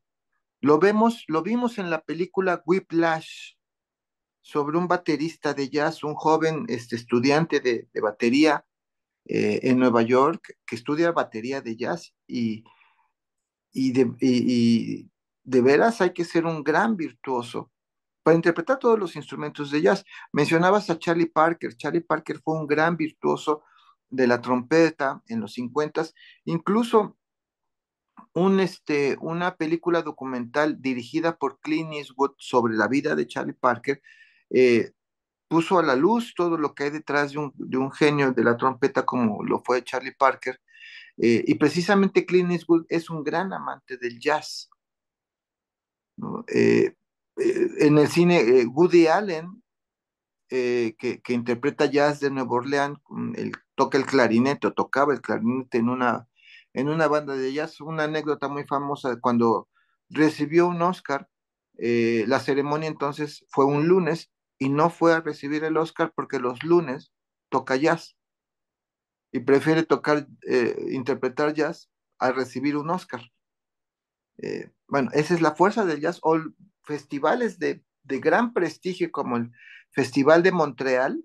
Lo vemos, lo vimos en la película Whiplash sobre un baterista de jazz, un joven este, estudiante de, de batería eh, en Nueva York que estudia batería de jazz y, y, de, veras hay que ser un gran virtuoso para interpretar todos los instrumentos de jazz. Mencionabas a Charlie Parker. Charlie Parker fue un gran virtuoso de la trompeta en los 50, incluso un, este, una película documental dirigida por Clint Eastwood sobre la vida de Charlie Parker eh, puso a la luz todo lo que hay detrás de un, genio de la trompeta como lo fue Charlie Parker. Eh, y precisamente Clint Eastwood es un gran amante del jazz. Eh, eh, en el cine, Woody Allen, que, interpreta jazz de Nueva Orleans, toca el clarinete o tocaba el clarinete en una, en una banda de jazz. Una anécdota muy famosa cuando recibió un Oscar, la ceremonia entonces fue un lunes y no fue a recibir el Oscar porque los lunes toca jazz y prefiere tocar, eh, interpretar jazz a recibir un Oscar. Eh, bueno, esa es la fuerza del jazz o festivales de, gran prestigio como el Festival de Montreal,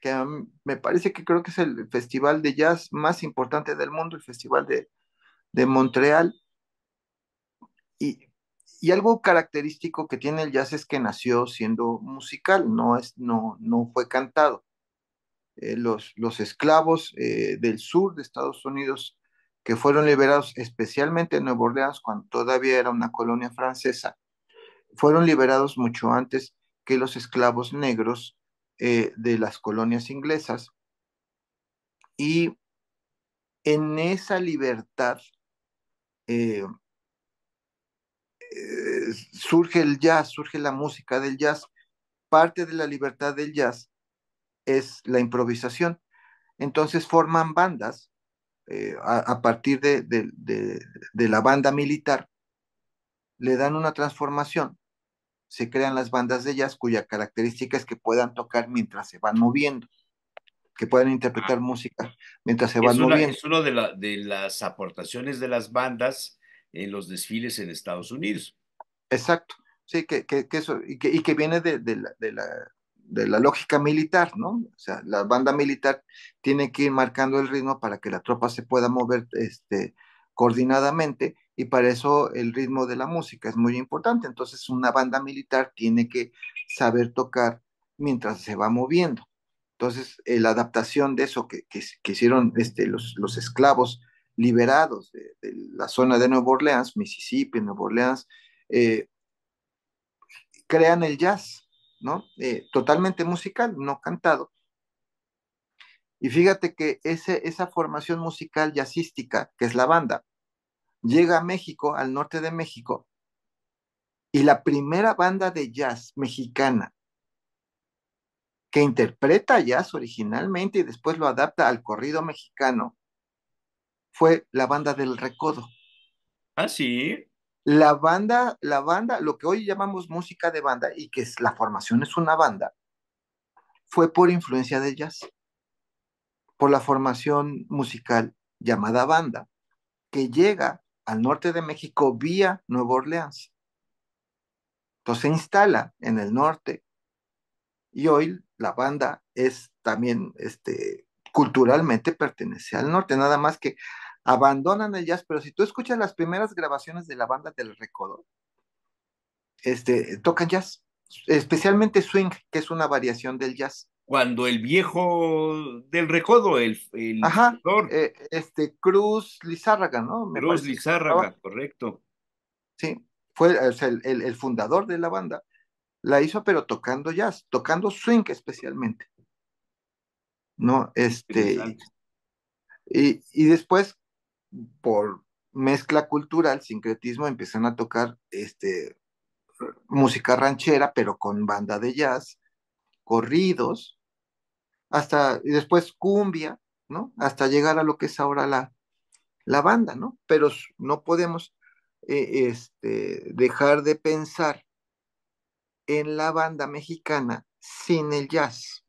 que me parece que creo que es el festival de jazz más importante del mundo, el Festival de, de Montreal. Y y algo característico que tiene el jazz es que nació siendo musical, no, es, no, no fue cantado. Eh, los, los, esclavos eh, del sur de Estados Unidos que fueron liberados especialmente en Nueva Orleans cuando todavía era una colonia francesa, fueron liberados mucho antes que los esclavos negros eh, de las colonias inglesas. Y en esa libertad eh, surge el jazz, surge la música del jazz. Parte de la libertad del jazz es la improvisación. Entonces forman bandas eh, a, partir de, la banda militar, le dan una transformación. Se crean las bandas de jazz cuya característica es que puedan tocar mientras se van moviendo que puedan interpretar ah. música mientras se van moviendo. Es una de, las aportaciones de las bandas en los desfiles en Estados Unidos. Exacto, sí, que, que, eso, y que, y que viene de, de, la, de, la, de, la, lógica militar, ¿no? O sea, la banda militar tiene que ir marcando el ritmo para que la tropa se pueda mover este, coordinadamente y para eso el ritmo de la música es muy importante. Entonces, una banda militar tiene que saber tocar mientras se va moviendo. Entonces, eh, la adaptación de eso que, que, que hicieron este, los, los esclavos liberados de, la zona de Nueva Orleans, Mississippi, Nueva Orleans, eh, crean el jazz, ¿no? Eh, totalmente musical, no cantado. Y fíjate que ese, esa formación musical jazzística, que es la banda, llega a México, al norte de México, y la primera banda de jazz mexicana que interpreta jazz originalmente y después lo adapta al corrido mexicano, fue la banda del Recodo. Ah, sí. La banda, la banda, lo que hoy llamamos música de banda y que es, la formación es una banda, fue por influencia de jazz, por la formación musical llamada banda, que llega al norte de México vía Nueva Orleans. Entonces se instala en el norte y hoy la banda es también este, culturalmente pertenece al norte, nada más que abandonan el jazz, pero si tú escuchas las primeras grabaciones de la banda del recodo, este, tocan jazz, especialmente swing, que es una variación del jazz. Cuando el viejo del recodo, el, el eh, este Cruz Lizárraga, ¿no? Cruz Lizárraga, correcto. Sí, fue el, fundador de la banda. La hizo, pero tocando jazz, tocando swing especialmente. ¿no? Este, y, y, después por mezcla cultural, sincretismo, empiezan a tocar este, música ranchera, pero con banda de jazz, corridos, hasta y después cumbia, ¿no? Hasta llegar a lo que es ahora la, banda, ¿no? Pero no podemos eh, este, dejar de pensar en la banda mexicana sin el jazz.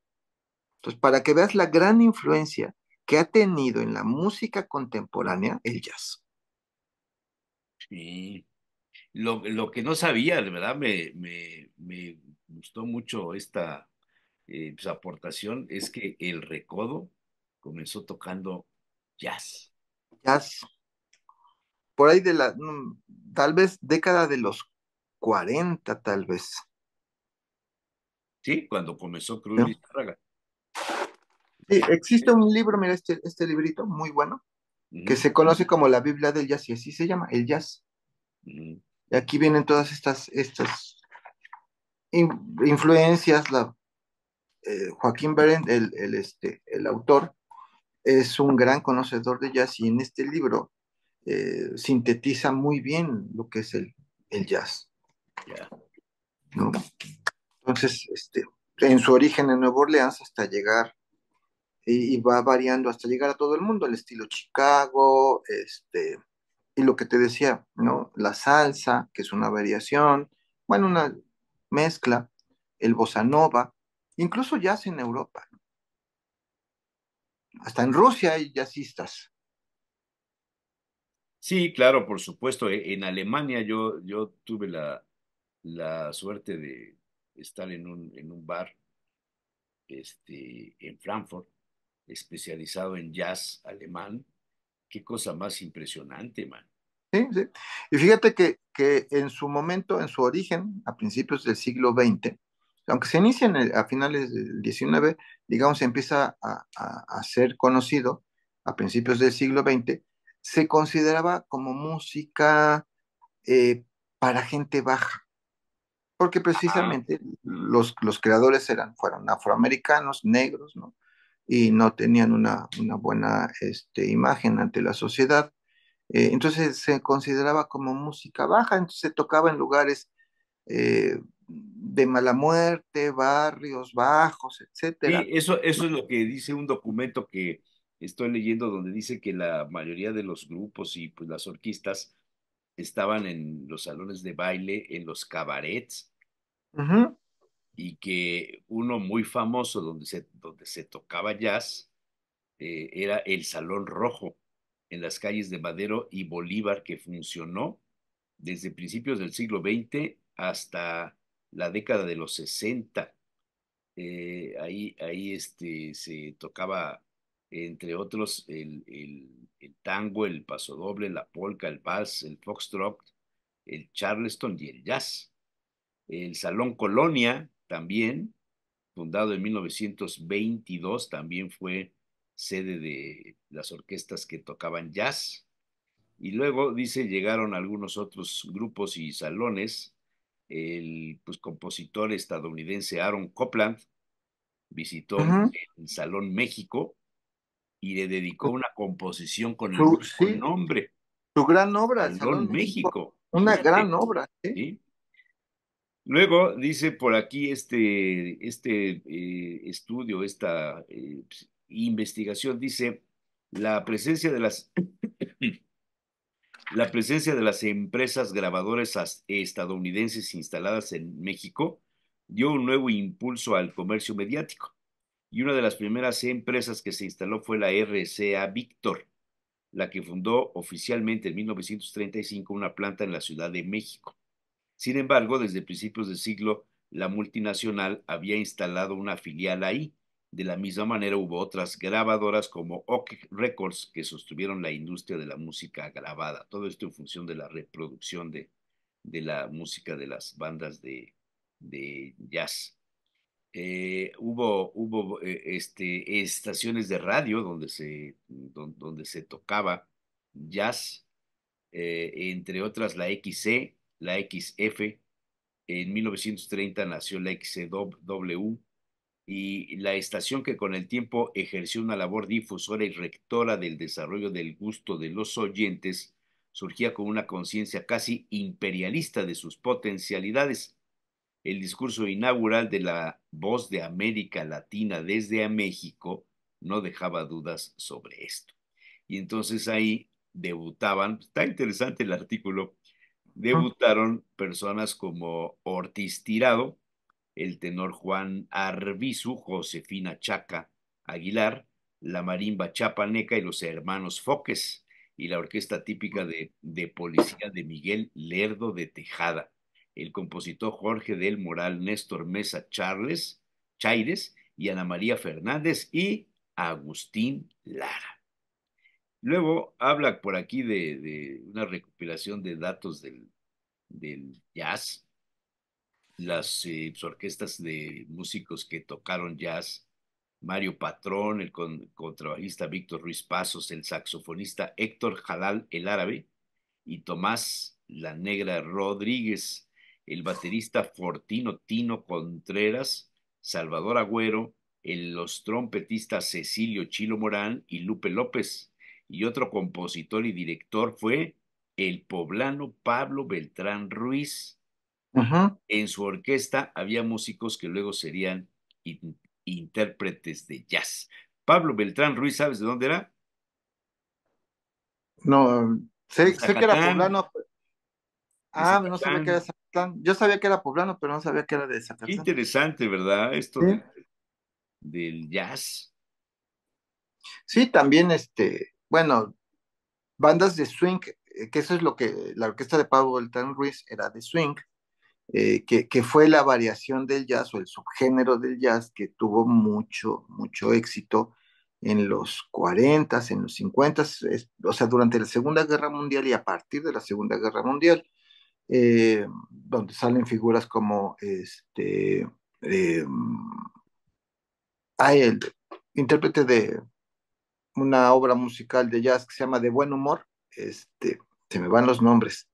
Entonces, para que veas la gran influencia que ha tenido en la música contemporánea el jazz. Sí. Lo, que no sabía, de verdad, me, me, gustó mucho esta eh, pues, aportación, es que el recodo comenzó tocando jazz. Jazz. Por ahí de la, mm, tal vez década de los 40, tal vez. Sí, cuando comenzó Cruz existe un libro, mira este, este librito, muy bueno, que se conoce como la Biblia del Jazz, y así se llama, el Jazz. Y aquí vienen todas estas, estas influencias, eh, Joaquín Berend el, este, el autor, es un gran conocedor de jazz y en este libro eh, sintetiza muy bien lo que es el, jazz. Entonces, este, en su origen en Nueva Orleans hasta llegar y, va variando hasta llegar a todo el mundo, el estilo Chicago, este, y lo que te decía, ¿no? La salsa, que es una variación, bueno, una mezcla, el bossa nova, incluso jazz en Europa. Hasta en Rusia hay jazzistas. Sí, claro, por supuesto. Eh, en Alemania yo, yo tuve la, suerte de estar en un, en un bar este, en Frankfurt especializado en jazz alemán. Qué cosa más impresionante, man. Sí, sí. Y fíjate que, en su momento, en su origen, a principios del siglo XX, aunque se inicia a finales del XIX, digamos, se empieza a, ser conocido a principios del siglo XX, se consideraba como música eh, para gente baja, porque precisamente los, los creadores eran, fueron afroamericanos, negros, ¿no? y no tenían una, una buena este, imagen ante la sociedad. Eh, entonces se consideraba como música baja, entonces se tocaba en lugares eh, de mala muerte, barrios bajos, etc. eso, eso es lo que dice un documento que estoy leyendo donde dice que la mayoría de los grupos y pues las orquestas estaban en los salones de baile, en los cabarets, y que uno muy famoso donde se, donde se tocaba jazz eh, era el Salón Rojo en las calles de Madero y Bolívar que funcionó desde principios del siglo XX hasta la década de los 60. Eh, ahí ahí este, se tocaba, entre otros, el, el, el tango, el pasodoble, la polca, el vals, el foxtrot, el charleston y el jazz. El Salón Colonia, también, fundado en 1922, también fue sede de las orquestas que tocaban jazz. Y luego, dice, llegaron algunos otros grupos y salones. El pues, compositor estadounidense Aaron Copland visitó el Salón México y le dedicó una composición con el nombre. Su gran obra. Salón, México. Una gran obra. Luego dice por aquí este, este eh, estudio, esta eh, pues, investigación, dice la presencia de las la presencia de las empresas grabadoras estadounidenses instaladas en México dio un nuevo impulso al comercio mediático. Y una de las primeras empresas que se instaló fue la RCA Víctor, la que fundó oficialmente en 1935 una planta en la Ciudad de México. Sin embargo, desde principios del siglo, la multinacional había instalado una filial ahí. De la misma manera hubo otras grabadoras como Oak Records que sostuvieron la industria de la música grabada. Todo esto en función de la reproducción de, la música de las bandas de, jazz. Eh, hubo hubo eh, este, estaciones de radio donde se, se tocaba jazz, eh, entre otras la XC, la XF, en 1930 nació la XW e y la estación que con el tiempo ejerció una labor difusora y rectora del desarrollo del gusto de los oyentes, surgía con una conciencia casi imperialista de sus potencialidades. El discurso inaugural de la Voz de América Latina desde México no dejaba dudas sobre esto. Y entonces ahí debutaban, está interesante el artículo, debutaron personas como Ortiz Tirado, el tenor Juan Arbizu, Josefina Chaca Aguilar, la marimba chapaneca y los hermanos Foques y la orquesta típica de, policía de Miguel Lerdo de Tejada, el compositor Jorge del Moral, Néstor Mesa Charles, Chaires y Ana María Fernández y Agustín Lara. Luego habla por aquí de, una recopilación de datos del, jazz, las eh, pues, orquestas de músicos que tocaron jazz, Mario Patrón, el contrabajista Víctor Ruiz Pasos, el saxofonista Héctor Jalal el Árabe y Tomás La Negra Rodríguez, el baterista Fortino Tino Contreras, Salvador Agüero, el, los trompetistas Cecilio Chilo Morán y Lupe López, y otro compositor y director fue el poblano Pablo Beltrán Ruiz. En su orquesta había músicos que luego serían intérpretes de jazz. Pablo Beltrán Ruiz, ¿sabes de dónde era? No, sé, que era poblano. Ah, no sabía que era de Zacatlán. Yo sabía que era poblano, pero no sabía que era de Zacatlán. Interesante, ¿verdad? Esto del jazz. Sí, también este, bueno, bandas de swing, eh, que eso es lo que la orquesta de Pablo Beltrán Ruiz era de swing, eh, que, fue la variación del jazz o el subgénero del jazz que tuvo mucho, mucho éxito en los 40, en los 50, o sea, durante la Segunda Guerra Mundial y a partir de la Segunda Guerra Mundial, eh, donde salen figuras como este, eh, mm, hay ah, el intérprete de una obra musical de jazz que se llama De Buen Humor, este, se me van los nombres,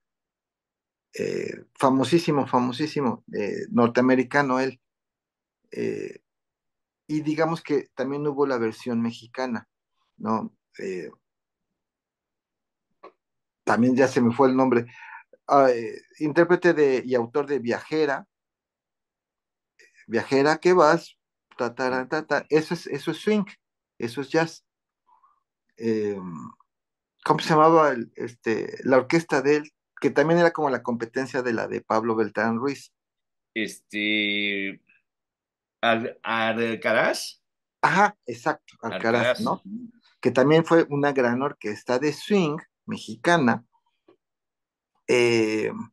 eh, famosísimo, famosísimo, eh, norteamericano él. Eh, y digamos que también hubo la versión mexicana, ¿no? también ya se me fue el nombre. Ah, intérprete de, y autor de Viajera, Viajera ¿qué vas, ta, ta, eso, es, eso es swing, eso es jazz. Em, ¿cómo se llamaba? este, la orquesta de él, que también era como la competencia de la de Pablo Beltrán Ruiz. Este, Al, Alcaraz. Ajá, exacto, Alcaraz, ¿no? Que también fue una gran orquesta de swing mexicana, em,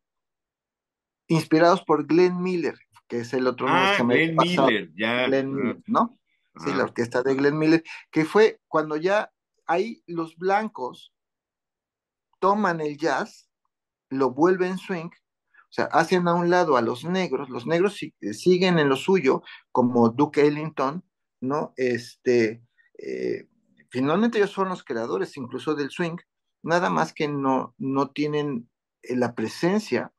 inspirados por Glenn Miller, que es el otro nombre ah, que Glenn Miller, ya. Glenn Miller, ¿no? Sí, la orquesta de Glenn Miller, que fue cuando ya ahí los blancos toman el jazz, lo vuelven swing, o sea, hacen a un lado a los negros, los negros eh, siguen en lo suyo, como Duke Ellington, ¿no? Este, eh, finalmente ellos son los creadores incluso del swing, nada más que no, no tienen eh, la presencia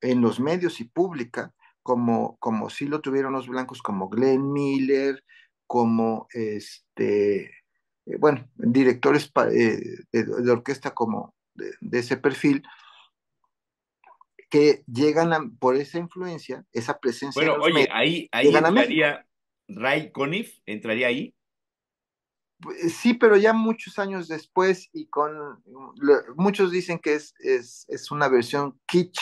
en los medios y pública como, como sí lo tuvieron los blancos, como Glenn Miller, como este, eh, bueno, directores eh, de, orquesta como de, ese perfil, que llegan por esa influencia, esa presencia. Bueno, oye, ahí, entraría Ray Conif, entraría ahí. Pues, eh, sí, pero ya muchos años después y con muchos dicen que es, es, una versión kitsch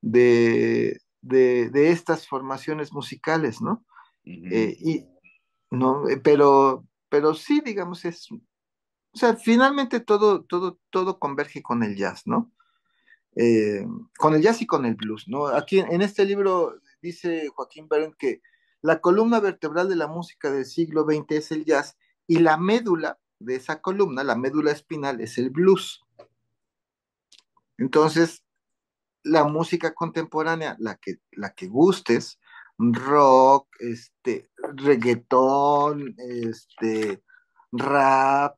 de, estas formaciones musicales, ¿no? y no, pero pero sí, digamos, es, o sea, finalmente todo, todo, todo converge con el jazz, ¿no? Eh, con el jazz y con el blues, ¿no? Aquí en este libro dice Joaquín Beren que la columna vertebral de la música del siglo XX es el jazz y la médula de esa columna, la médula espinal, es el blues. Entonces, la música contemporánea, la que, la que gustes, rock, este, reggaetón, este, rap,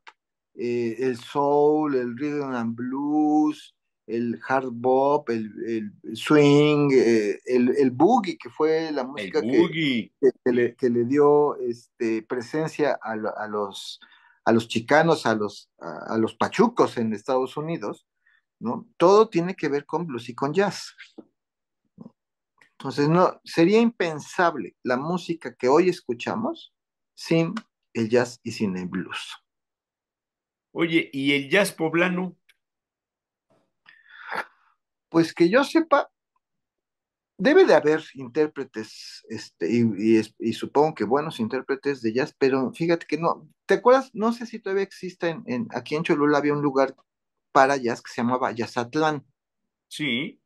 eh, el soul, el rhythm and blues, el hard bop, el, swing, eh, el, el, boogie, que fue la música que, le, dio este, presencia a, los, a los chicanos, a los, los pachucos en Estados Unidos. ¿no? Todo tiene que ver con blues y con jazz. Entonces, no, sería impensable la música que hoy escuchamos sin el jazz y sin el blues. Oye, ¿y el jazz poblano? Pues que yo sepa, debe de haber intérpretes, este, y, supongo que buenos intérpretes de jazz, pero fíjate que no, ¿te acuerdas? No sé si todavía existe en, aquí en Cholula había un lugar para jazz que se llamaba Jazzatlán. Sí.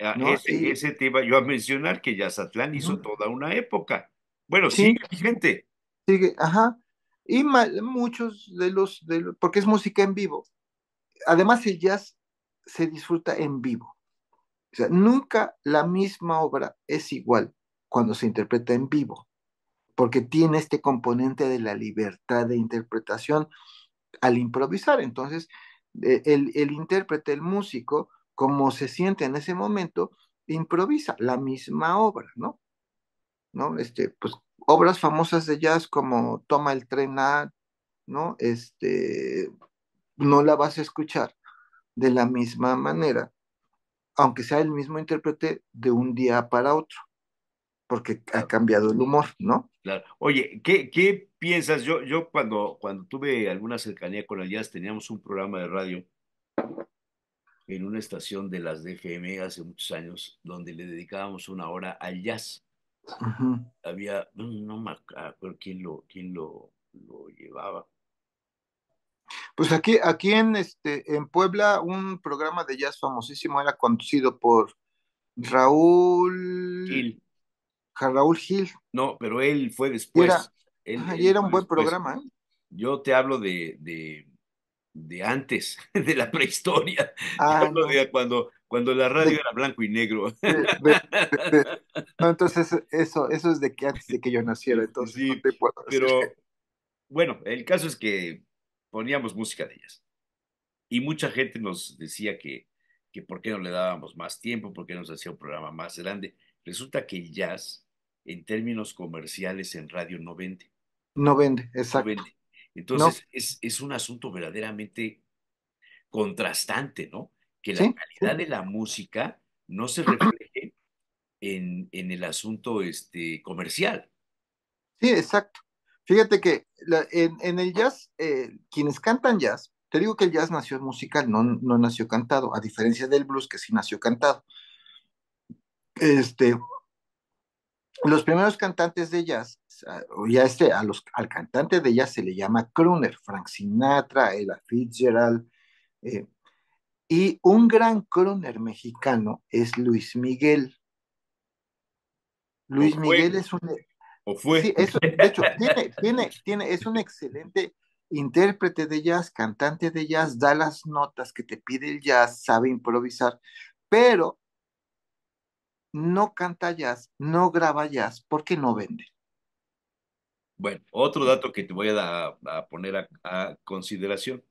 Ah, ese, te iba yo a mencionar que Yazatlán hizo toda una época. Bueno, sí. sigue Sigue, ajá. Y muchos de los, porque es música en vivo. Además, el jazz se disfruta en vivo. O sea, nunca la misma obra es igual cuando se interpreta en vivo, porque tiene este componente de la libertad de interpretación al improvisar. Entonces, e, el intérprete, el músico, como se siente en ese momento, improvisa la misma obra, ¿no? ¿No? Este, pues obras famosas de jazz como Toma el tren ¿no? Este, no la vas a escuchar de la misma manera, aunque sea el mismo intérprete de un día para otro, porque ha cambiado el humor, ¿no? Claro. Oye, ¿qué, qué piensas? Yo, yo cuando, cuando tuve alguna cercanía con el jazz, teníamos un programa de radio en una estación de las DFM hace muchos años, donde le dedicábamos una hora al jazz. Había, mm, no me acuerdo quién lo, lo, lo llevaba. Pues aquí, aquí en, este, en Puebla, un programa de jazz famosísimo era conducido por Raúl Gil. Raúl Gil. No, pero él fue después. Era, y era un buen programa. ¿eh? Yo te hablo de, de antes, de la prehistoria. Ah, cuando, cuando la radio era blanco y negro. entonces eso, eso es de que antes de que yo naciera, entonces Pero bueno, el caso es que poníamos música de ellas. Y mucha gente nos decía que, que por qué no le dábamos más tiempo, por qué nos hacía un programa más grande. Resulta que el jazz, en términos comerciales, en radio no vende. No vende, exacto. Entonces, es, es, un asunto verdaderamente contrastante, ¿no? Que la calidad de la música no se refleje en, en el asunto este, comercial. Sí, exacto. Fíjate que en, el jazz, eh, quienes cantan jazz, te digo que el jazz nació musical, no, no nació cantado, a diferencia del blues que sí nació cantado. Este, los primeros cantantes de jazz ya pues, este, a al cantante de jazz se le llama crooner, Frank Sinatra, Ella Fitzgerald, eh, y un gran crooner mexicano es Luis Miguel. Luis Miguel es un... E, hecho, tiene, es un excelente intérprete de jazz, cantante de jazz, da las notas que te pide el jazz, sabe improvisar, pero no canta jazz, no graba jazz porque no vende. Bueno, otro dato que te voy a, poner a, consideración.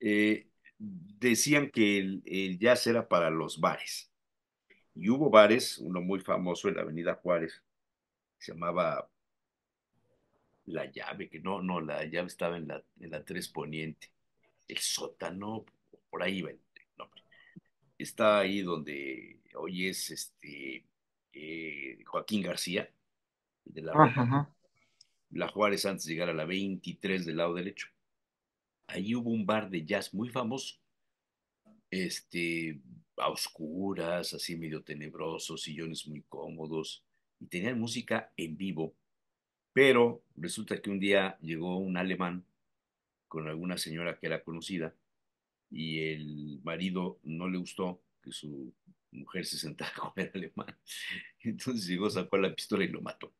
Eh, decían que el, jazz era para los bares. Y hubo bares, uno muy famoso en la Avenida Juárez, se llamaba La Llave, que no, no, La Llave estaba en la, en la Poniente. El sótano, por ahí iba el nombre. Está ahí donde hoy es este eh, Joaquín García, de la... La Juárez antes de llegar a la 23 del lado derecho. Ahí hubo un bar de jazz muy famoso, este, a oscuras, así medio tenebrosos, sillones muy cómodos, y tenían música en vivo. Pero resulta que un día llegó un alemán con alguna señora que era conocida y el marido no le gustó que su mujer se sentara con el alemán. Entonces llegó, sacó la pistola y lo mató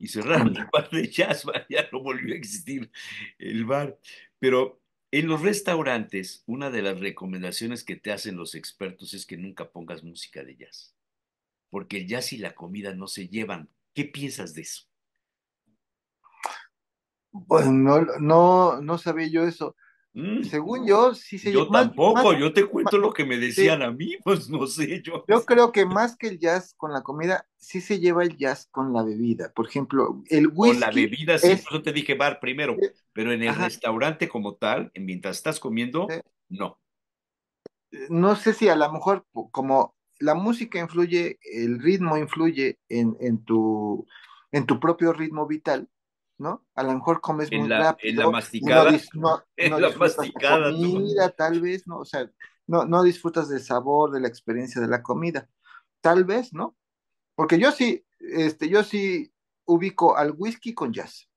y cerraron el bar de jazz, ya no volvió a existir el bar. Pero en los restaurantes, una de las recomendaciones que te hacen los expertos es que nunca pongas música de jazz, porque el jazz y la comida no se llevan. ¿Qué piensas de eso? Pues no, no, no sabía yo eso. Mm. Según yo, sí se Yo tampoco, yo te cuento lo que me decían a mí, pues no sé yo. Yo creo que más que el jazz con la comida, sí se lleva el jazz con la bebida. Por ejemplo, el whisky. Con la bebida, sí, por te dije bar primero, eh, pero en el restaurante como tal, mientras estás comiendo, no. Eh, no sé si a lo mejor, como la música influye, el ritmo influye en, en, tu, en tu propio ritmo vital, a lo mejor comes muy rápido. No, Comida, tal vez, ¿no? O sea, no, no disfrutas del sabor, de la experiencia de la comida. Tal vez, ¿no? Porque yo sí, este, yo sí ubico al whisky con jazz.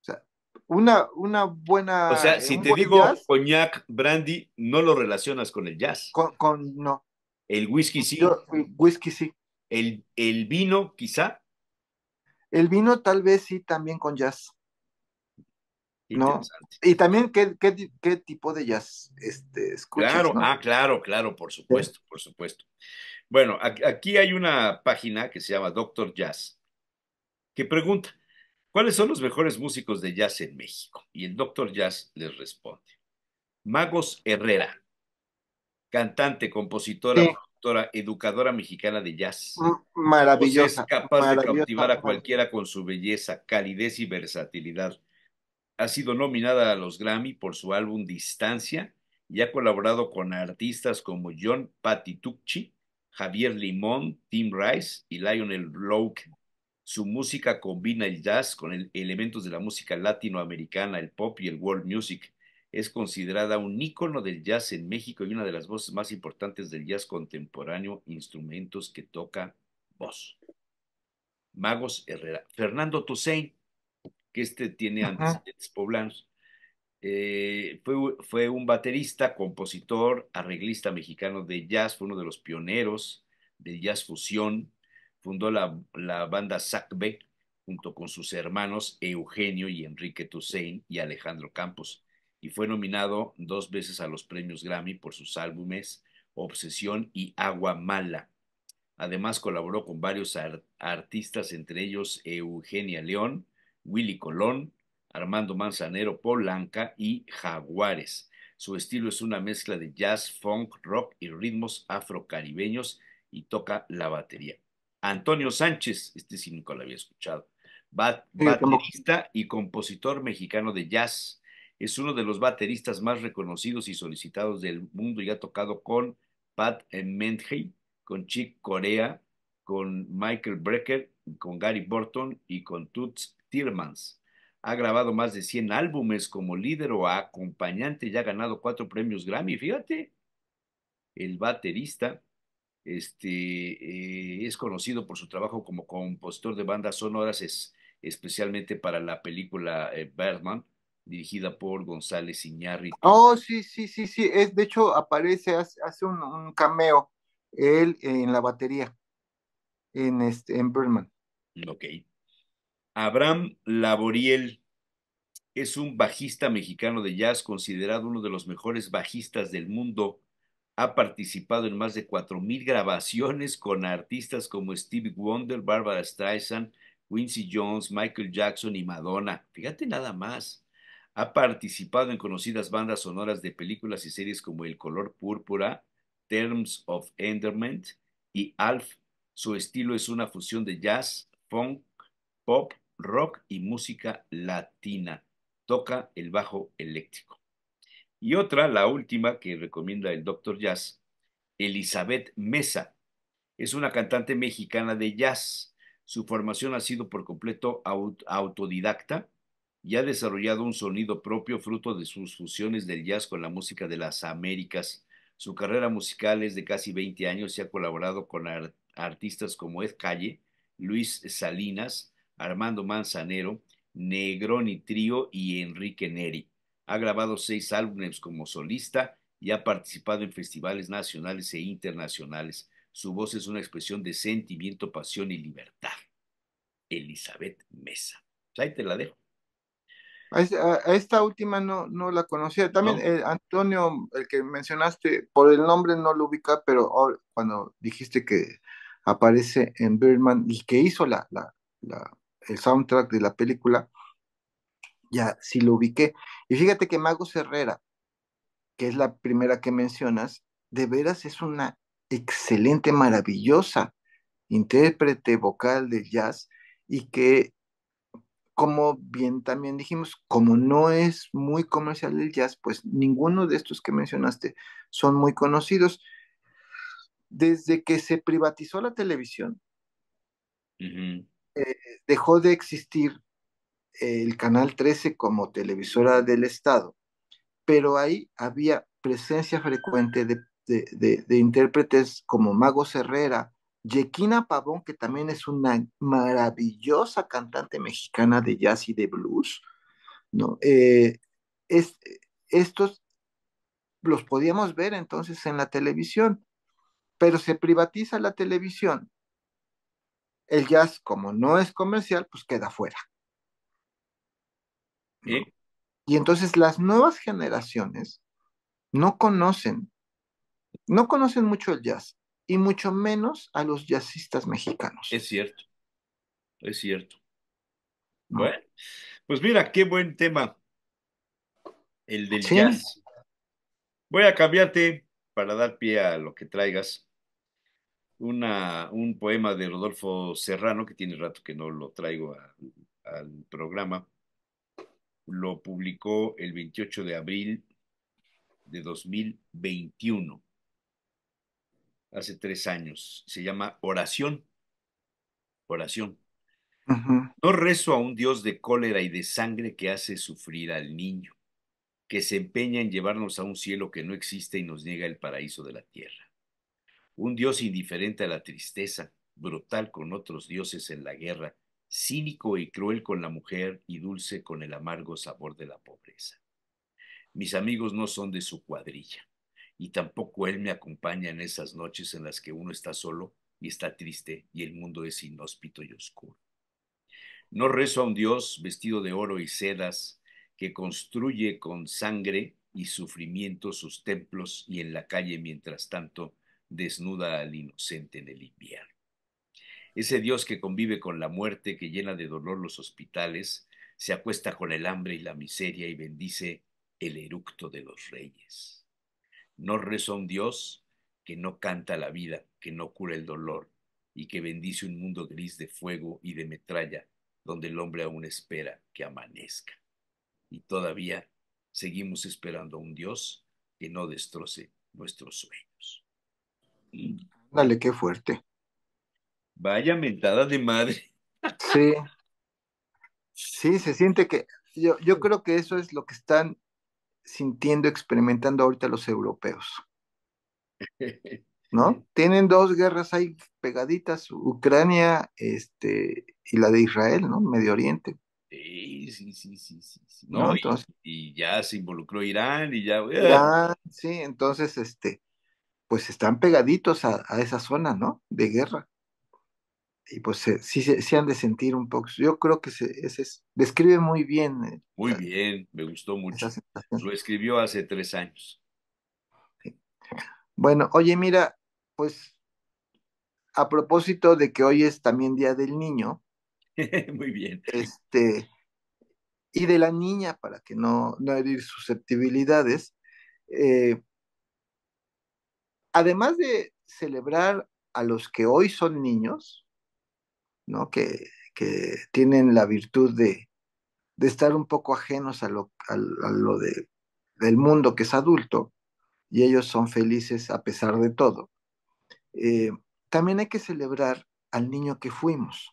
O sea, una, una buena. O sea, si te digo coñac, brandy, no lo relacionas con el jazz. Con, no. El whisky sí. whisky sí. El, el vino, quizá. El vino tal vez sí también con jazz. ¿no? Y también ¿qué, tipo de jazz este, escuchas. Claro, ah, claro, claro, por supuesto, por supuesto. Bueno, aquí hay una página que se llama Doctor Jazz, que pregunta, ¿cuáles son los mejores músicos de jazz en México? Y el Doctor Jazz les responde, Magos Herrera, cantante, compositora, Doctora, educadora mexicana de jazz. Mm, maravillosa. capaz de cautivar a cualquiera con su belleza, calidez y versatilidad. Ha sido nominada a los Grammy por su álbum Distancia y ha colaborado con artistas como John Patitucci, Javier Limón, Tim Rice y Lionel Bloke. Su música combina el jazz con elementos de la música latinoamericana, el pop y el world music es considerada un ícono del jazz en México y una de las voces más importantes del jazz contemporáneo, instrumentos que toca voz. Magos Herrera. Fernando Tussain, que este tiene antes antecedentes poblanos, eh, fue, fue un baterista, compositor, arreglista mexicano de jazz, fue uno de los pioneros de jazz fusión, fundó la, la banda SACBE junto con sus hermanos Eugenio y Enrique Tussain, y Alejandro Campos y fue nominado dos veces a los premios Grammy por sus álbumes Obsesión y Agua Mala. Además colaboró con varios artistas, entre ellos Eugenia León, Willy Colón, Armando Manzanero, Polanca y Jaguares. Su estilo es una mezcla de jazz, funk, rock y ritmos afrocaribeños y toca la batería. Antonio Sánchez, este sí nunca lo había escuchado, baterista y compositor mexicano de jazz, es uno de los bateristas más reconocidos y solicitados del mundo y ha tocado con Pat Menhey, con Chick Corea, con Michael Brecker, con Gary Burton y con Toots Tiermans. Ha grabado más de 100 álbumes como líder o acompañante y ha ganado cuatro premios Grammy. Fíjate, el baterista este, eh, es conocido por su trabajo como compositor de bandas sonoras, especialmente para la película eh, Batman dirigida por González Iñarri. Oh, sí, sí, sí, sí. Es, de hecho, aparece, hace, un, cameo él en la batería, en, este, Ok. Abraham Laboriel es un bajista mexicano de jazz considerado uno de los mejores bajistas del mundo. Ha participado en más de cuatro mil grabaciones con artistas como Stevie Wonder, Barbara Streisand, Quincy Jones, Michael Jackson y Madonna. Fíjate nada más. Ha participado en conocidas bandas sonoras de películas y series como El color púrpura, Terms of Enderment y Alf. Su estilo es una fusión de jazz, funk, pop, rock y música latina. Toca el bajo eléctrico. Y otra, la última que recomienda el Dr. Jazz, Elizabeth Mesa. Es una cantante mexicana de jazz. Su formación ha sido por completo autodidacta y ha desarrollado un sonido propio fruto de sus fusiones del jazz con la música de las Américas. Su carrera musical es de casi 20 años y ha colaborado con artistas como Ed Calle, Luis Salinas, Armando Manzanero, Negroni Trío y Enrique Neri. Ha grabado seis álbumes como solista y ha participado en festivales nacionales e internacionales. Su voz es una expresión de sentimiento, pasión y libertad. Elizabeth Mesa. Pues ahí te la dejo. A, esta última no, no la conocía. También eh, Antonio, el que mencionaste, por el nombre no lo ubica, pero cuando dijiste que aparece en Birdman y que hizo el soundtrack de la película, ya sí lo ubiqué. Y fíjate que Mago Herrera, que es la primera que mencionas, de veras es una excelente, maravillosa intérprete vocal de jazz y que como bien también dijimos, como no es muy comercial el jazz, pues ninguno de estos que mencionaste son muy conocidos. Desde que se privatizó la televisión, eh, dejó de existir el Canal 13 como televisora del Estado, pero ahí había presencia frecuente de, de intérpretes como Mago Herrera, Yequina Pavón, que también es una maravillosa cantante mexicana de jazz y de blues, ¿no? Eh, estos los podíamos ver entonces en la televisión, pero se privatiza la televisión. El jazz, como no es comercial, pues queda fuera. Y entonces las nuevas generaciones no conocen, no conocen mucho el jazz y mucho menos a los jazzistas mexicanos. Es cierto, es cierto. Bueno, pues mira, qué buen tema, el del jazz. Voy a cambiarte para dar pie a lo que traigas. Una, un poema de Rodolfo Serrano, que tiene rato que no lo traigo al programa. Lo publicó el 28 de abril de 2021 hace tres años. Se llama Oración. Oración. No rezo a un Dios de cólera y de sangre que hace sufrir al niño, que se empeña en llevarnos a un cielo que no existe y nos niega el paraíso de la tierra. Un Dios indiferente a la tristeza, brutal con otros dioses en la guerra, cínico y cruel con la mujer y dulce con el amargo sabor de la pobreza. Mis amigos no son de su cuadrilla y tampoco Él me acompaña en esas noches en las que uno está solo y está triste y el mundo es inhóspito y oscuro. No rezo a un Dios vestido de oro y sedas que construye con sangre y sufrimiento sus templos y en la calle mientras tanto desnuda al inocente en el invierno. Ese Dios que convive con la muerte, que llena de dolor los hospitales, se acuesta con el hambre y la miseria y bendice el eructo de los reyes no reza un Dios que no canta la vida, que no cura el dolor y que bendice un mundo gris de fuego y de metralla, donde el hombre aún espera que amanezca. Y todavía seguimos esperando a un Dios que no destroce nuestros sueños. Dale, qué fuerte. Vaya mentada de madre. Sí. Sí, se siente que yo, yo creo que eso es lo que están sintiendo, experimentando ahorita los europeos. ¿No? Tienen dos guerras ahí pegaditas, Ucrania este, y la de Israel, ¿no? Medio Oriente. Sí, sí, sí, sí, sí. y, ya se involucró Irán y ya... ¡ah! sí, entonces, este, pues están pegaditos a, a esa zona, ¿no? De guerra y pues sí se, han de sentir un poco. Yo creo que se, ese es, describe muy bien. Eh, muy bien, me gustó mucho. Lo escribió hace tres años. Bueno, oye, mira, pues a propósito de que hoy es también Día del Niño. muy bien. Este, y de la niña, para que no, no herir susceptibilidades. Eh, además de celebrar a los que hoy son niños, que, tienen la virtud de, estar un poco ajenos a lo, del mundo que es adulto y ellos son felices a pesar de todo. Eh, también hay que celebrar al niño que fuimos.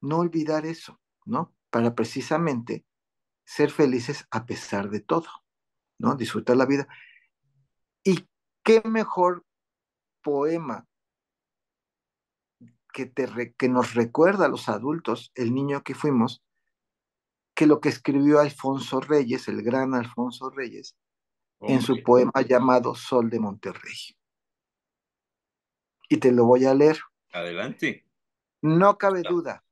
No olvidar eso, ¿no? Para precisamente ser felices a pesar de todo, ¿no? Disfrutar la vida. ¿Y qué mejor poema que, te que nos recuerda a los adultos, el niño que fuimos, que lo que escribió Alfonso Reyes, el gran Alfonso Reyes, en su poema llamado Sol de Monterrey. Y te lo voy a leer. Adelante. No cabe duda,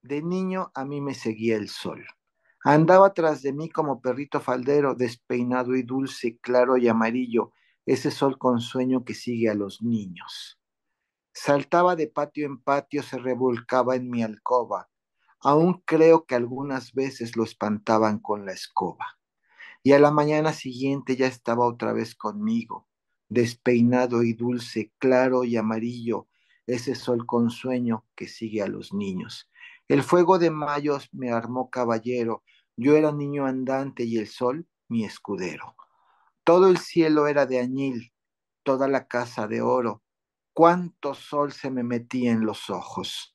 de niño a mí me seguía el sol. Andaba tras de mí como perrito faldero, despeinado y dulce, claro y amarillo, ese sol con sueño que sigue a los niños. Saltaba de patio en patio, se revolcaba en mi alcoba. Aún creo que algunas veces lo espantaban con la escoba. Y a la mañana siguiente ya estaba otra vez conmigo, despeinado y dulce, claro y amarillo, ese sol con sueño que sigue a los niños. El fuego de mayo me armó caballero, yo era niño andante y el sol mi escudero. Todo el cielo era de añil, toda la casa de oro, cuánto sol se me metía en los ojos.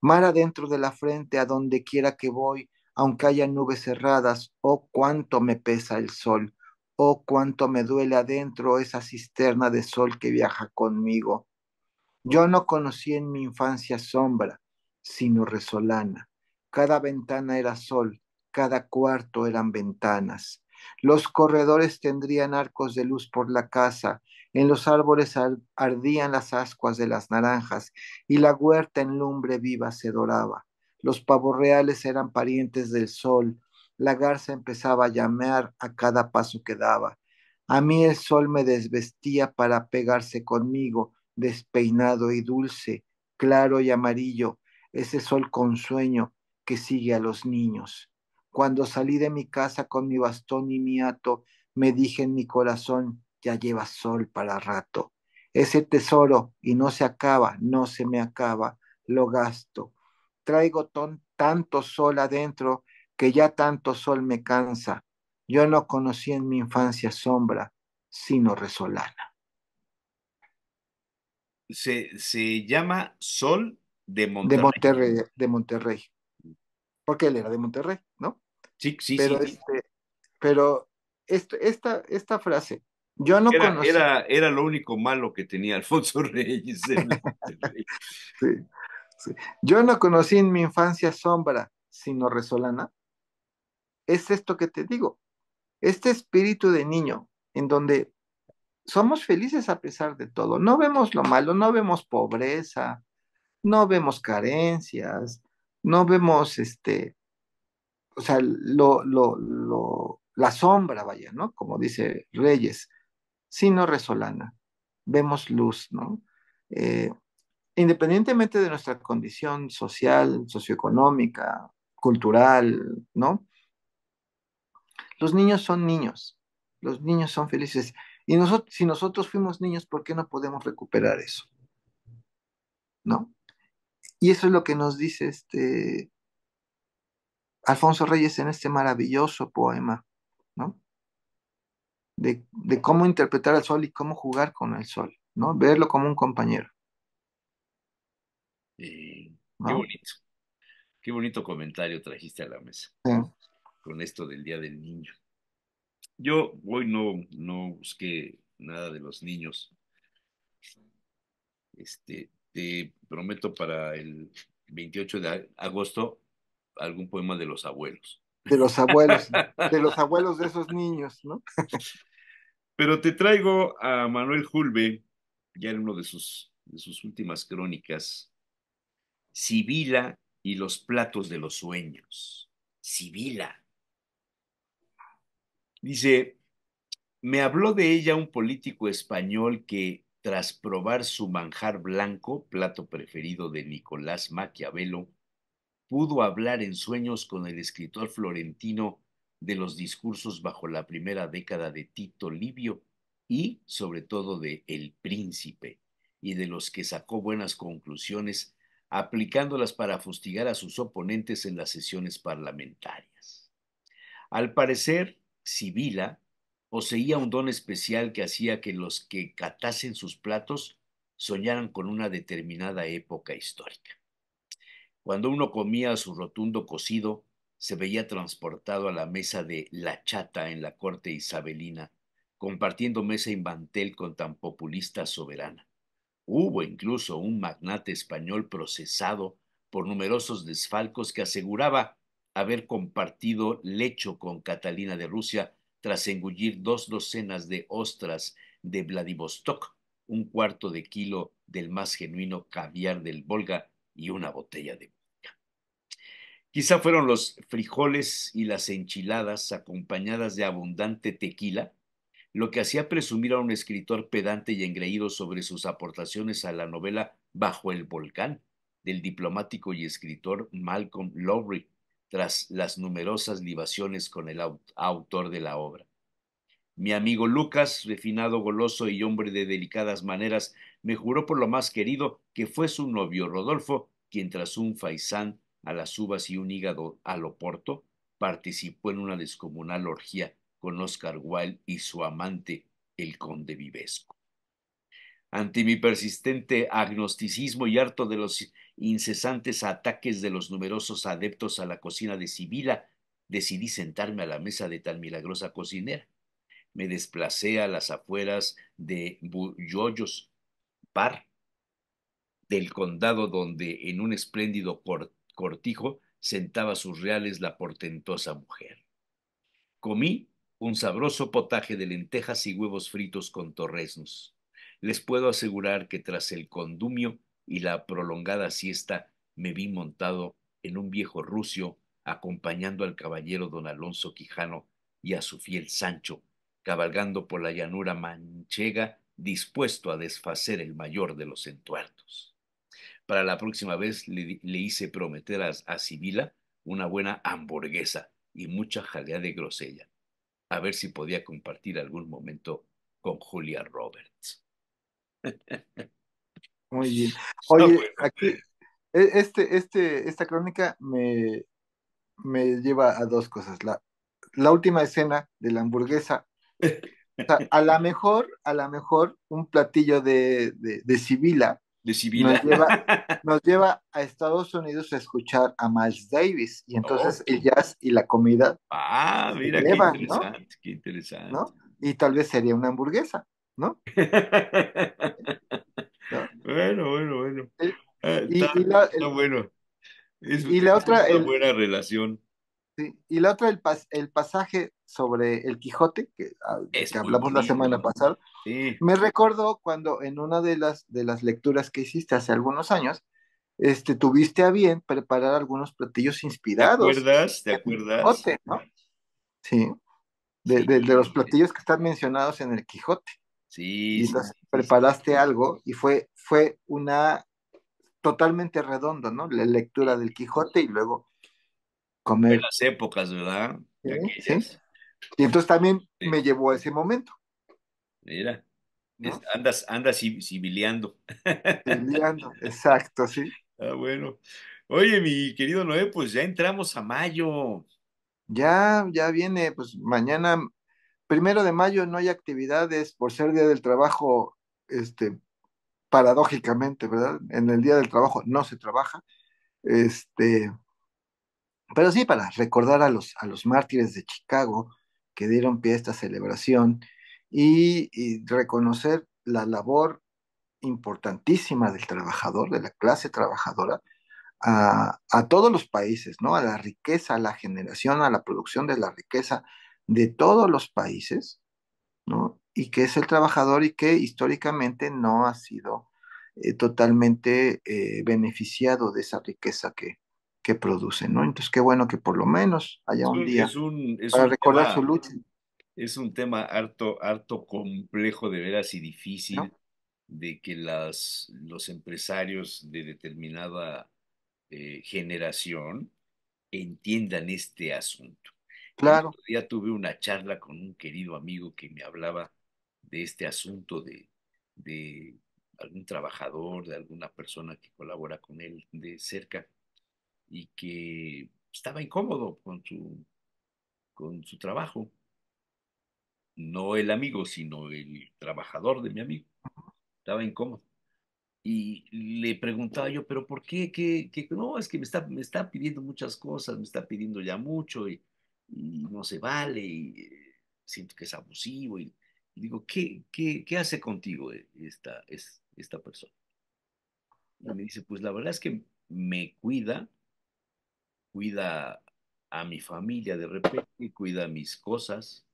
Mar adentro de la frente, a donde quiera que voy, aunque haya nubes cerradas, oh cuánto me pesa el sol, oh cuánto me duele adentro esa cisterna de sol que viaja conmigo. Yo no conocí en mi infancia sombra, sino resolana. Cada ventana era sol, cada cuarto eran ventanas. Los corredores tendrían arcos de luz por la casa en los árboles ardían las ascuas de las naranjas y la huerta en lumbre viva se doraba. Los reales eran parientes del sol. La garza empezaba a llamear a cada paso que daba. A mí el sol me desvestía para pegarse conmigo, despeinado y dulce, claro y amarillo, ese sol con sueño que sigue a los niños. Cuando salí de mi casa con mi bastón y mi hato, me dije en mi corazón, ya lleva sol para rato. Ese tesoro y no se acaba, no se me acaba, lo gasto. Traigo tanto sol adentro que ya tanto sol me cansa. Yo no conocí en mi infancia sombra, sino resolana. Se, se llama Sol de Monterrey. De Monterrey, Porque él era de Monterrey, ¿no? Sí, sí, pero sí. Este, pero esta, esta frase, yo no era, Era, lo único malo que tenía Alfonso Reyes. Yo no conocí en mi infancia sombra, sino resolana. Es esto que te digo. Este espíritu de niño, en donde somos felices a pesar de todo. No vemos lo malo, no vemos pobreza, no vemos carencias, no vemos este, o sea, lo, lo, la sombra, vaya, ¿no? Como dice Reyes, sino resolana. Vemos luz, ¿no? Eh, independientemente de nuestra condición social, socioeconómica, cultural, ¿no? Los niños son niños, los niños son felices. Y nosotros, si nosotros fuimos niños, ¿por qué no podemos recuperar eso? ¿No? Y eso es lo que nos dice este Alfonso Reyes en este maravilloso poema de, cómo interpretar al sol y cómo jugar con el sol, ¿no? Verlo como un compañero. Eh, qué bonito. Qué bonito comentario trajiste a la mesa con esto del Día del Niño. Yo hoy no, no busqué nada de los niños. Este, te prometo para el 28 de agosto algún poema de los abuelos. De los abuelos, de los abuelos de esos niños, ¿no? Pero te traigo a Manuel Julve, ya en una de sus, de sus últimas crónicas, Sibila y los platos de los sueños. Sibila. Dice, me habló de ella un político español que tras probar su manjar blanco, plato preferido de Nicolás Maquiavelo, pudo hablar en sueños con el escritor florentino de los discursos bajo la primera década de Tito Livio y sobre todo de El Príncipe, y de los que sacó buenas conclusiones aplicándolas para fustigar a sus oponentes en las sesiones parlamentarias. Al parecer, Sibila poseía un don especial que hacía que los que catasen sus platos soñaran con una determinada época histórica. Cuando uno comía su rotundo cocido, se veía transportado a la mesa de La Chata en la corte isabelina, compartiendo mesa y mantel con tan populista soberana. Hubo incluso un magnate español procesado por numerosos desfalcos que aseguraba haber compartido lecho con Catalina de Rusia tras engullir dos docenas de ostras de Vladivostok, un cuarto de kilo del más genuino caviar del Volga y una botella de Quizá fueron los frijoles y las enchiladas acompañadas de abundante tequila lo que hacía presumir a un escritor pedante y engreído sobre sus aportaciones a la novela Bajo el Volcán del diplomático y escritor Malcolm Lowry, tras las numerosas libaciones con el autor de la obra. Mi amigo Lucas, refinado, goloso y hombre de delicadas maneras, me juró por lo más querido que fue su novio Rodolfo, quien tras un faisán a las uvas y un hígado al oporto, participó en una descomunal orgía con Oscar Wilde y su amante, el conde Vivesco. Ante mi persistente agnosticismo y harto de los incesantes ataques de los numerosos adeptos a la cocina de Sibila, decidí sentarme a la mesa de tan milagrosa cocinera. Me desplacé a las afueras de Bulloyos par del condado donde en un espléndido cortijo sentaba sus reales la portentosa mujer. Comí un sabroso potaje de lentejas y huevos fritos con torreznos. Les puedo asegurar que tras el condumio y la prolongada siesta me vi montado en un viejo rucio acompañando al caballero don Alonso Quijano y a su fiel Sancho, cabalgando por la llanura manchega dispuesto a desfacer el mayor de los entuertos. Para la próxima vez le, hice prometer a, Sibila una buena hamburguesa y mucha jalea de grosella. A ver si podía compartir algún momento con Julia Roberts. Muy bien. Oye, pues, aquí, este, e, este, este, esta crónica me, me lleva a dos cosas. La, la última escena de la hamburguesa. a lo mejor, a lo mejor, un platillo de, de, de Sibila nos lleva, nos lleva, a Estados Unidos a escuchar a Miles Davis y oh, entonces el jazz y la comida. Ah, mira, qué interesante, qué interesante. ¿No? Y tal vez sería una hamburguesa, ¿no? Bueno, bueno, bueno. Ah, y, está, la, bueno. Es, otra. Es una buena relación. Y la otra, el, pasaje sobre el Quijote, que, ah, hablamos la semana pasada, me recordó cuando en una de las, de las lecturas que hiciste hace algunos años, este, tuviste a bien preparar algunos platillos inspirados. ¿Te acuerdas? ¿Te acuerdas? Sí. De, De, los platillos que están mencionados en el Quijote. Sí. Y preparaste algo y fue, fue una totalmente redonda, ¿no? La lectura del Quijote y luego las épocas, ¿verdad? Sí, Y entonces también me llevó a ese momento. Mira, andas, andas civiliando. exacto, sí. Ah, bueno. Oye, mi querido Noé, pues ya entramos a mayo. Ya, ya viene, pues mañana, primero de mayo no hay actividades por ser Día del Trabajo, este, paradójicamente, ¿verdad? En el Día del Trabajo no se trabaja. Este, pero sí, para recordar a los, a los mártires de Chicago que dieron pie a esta celebración y, reconocer la labor importantísima del trabajador, de la clase trabajadora, a, todos los países, ¿no? A la riqueza, a la generación, a la producción de la riqueza de todos los países, ¿no? Y que es el trabajador y que históricamente no ha sido eh, totalmente eh, beneficiado de esa riqueza que, que producen, ¿no? Entonces, qué bueno que por lo menos haya un día para un recordar su lucha. Es un tema harto, harto complejo de veras y difícil de que las, los empresarios de determinada eh, generación entiendan este asunto. Claro. Ya tuve una charla con un querido amigo que me hablaba de este asunto de, de algún trabajador, de alguna persona que colabora con él de cerca, y que estaba incómodo con su, con su trabajo. No el amigo, sino el trabajador de mi amigo. Estaba incómodo. Y le preguntaba yo, pero ¿por qué? ¿Qué, No, es que me está, me está pidiendo muchas cosas, me está pidiendo ya mucho y, no se vale, y eh, siento que es abusivo. Y, digo, ¿qué, qué, qué hace contigo eh, esta, es, esta persona? Y me dice, pues la verdad es que me cuida cuida a mi familia de repente, cuida mis cosas,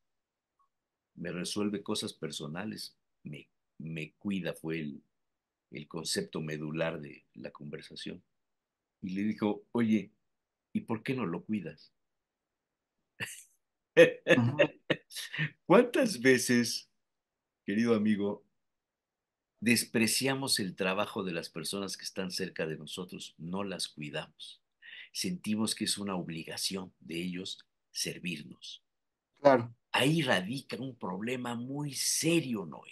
me resuelve cosas personales, me, me cuida, fue el concepto medular de la conversación. Y le dijo, oye, ¿y por qué no lo cuidas? ¿Cuántas veces, querido amigo, despreciamos el trabajo de las personas que están cerca de nosotros, no las cuidamos? sentimos que es una obligación de ellos servirnos. Claro. Ahí radica un problema muy serio, Noé.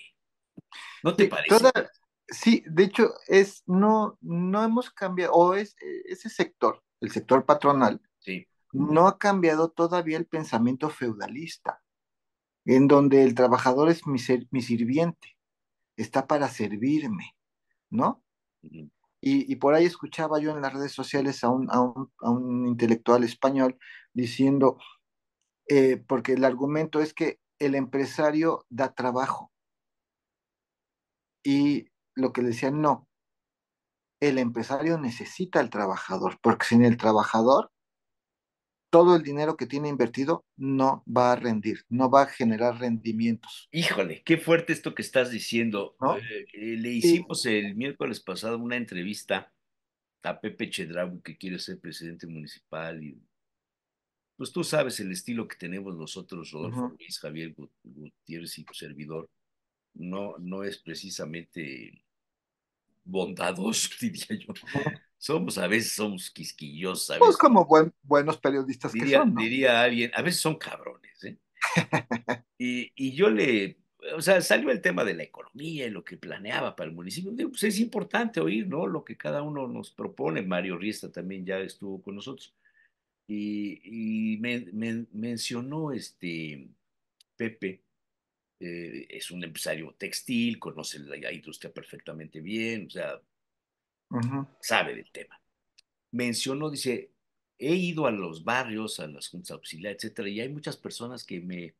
¿No te parece? sí, de hecho, es, no, no hemos cambiado, o es ese sector, el sector patronal, sí. no ha cambiado todavía el pensamiento feudalista, en donde el trabajador es mi, ser, mi sirviente, está para servirme, ¿no? Y, por ahí escuchaba yo en las redes sociales a un, intelectual español diciendo, eh, porque el argumento es que el empresario da trabajo. Y lo que decían, no, el empresario necesita al trabajador, porque sin el trabajador todo el dinero que tiene invertido no va a rendir, no va a generar rendimientos. Híjole, qué fuerte esto que estás diciendo. Eh, eh, le hicimos el miércoles pasado una entrevista a Pepe Chedragui, que quiere ser presidente municipal. Y, pues tú sabes el estilo que tenemos nosotros, Rodolfo Ruiz, Javier Gutiérrez y tu servidor. No, no es precisamente bondadosos, diría yo. Somos, a veces somos quisquillosos. somos pues como buenos periodistas diría, Diría alguien, a veces son cabrones. ¿eh? y, y yo le o sea, salió el tema de la economía y lo que planeaba para el municipio. Pues es importante oír, ¿no? Lo que cada uno nos propone. Mario Riesta también ya estuvo con nosotros. Y, me, mencionó este Pepe eh, es un empresario textil, conoce la industria perfectamente bien, o sea, sabe del tema. Mencionó, dice, he ido a los barrios, a las juntas auxiliares, etcétera, y hay muchas personas que me,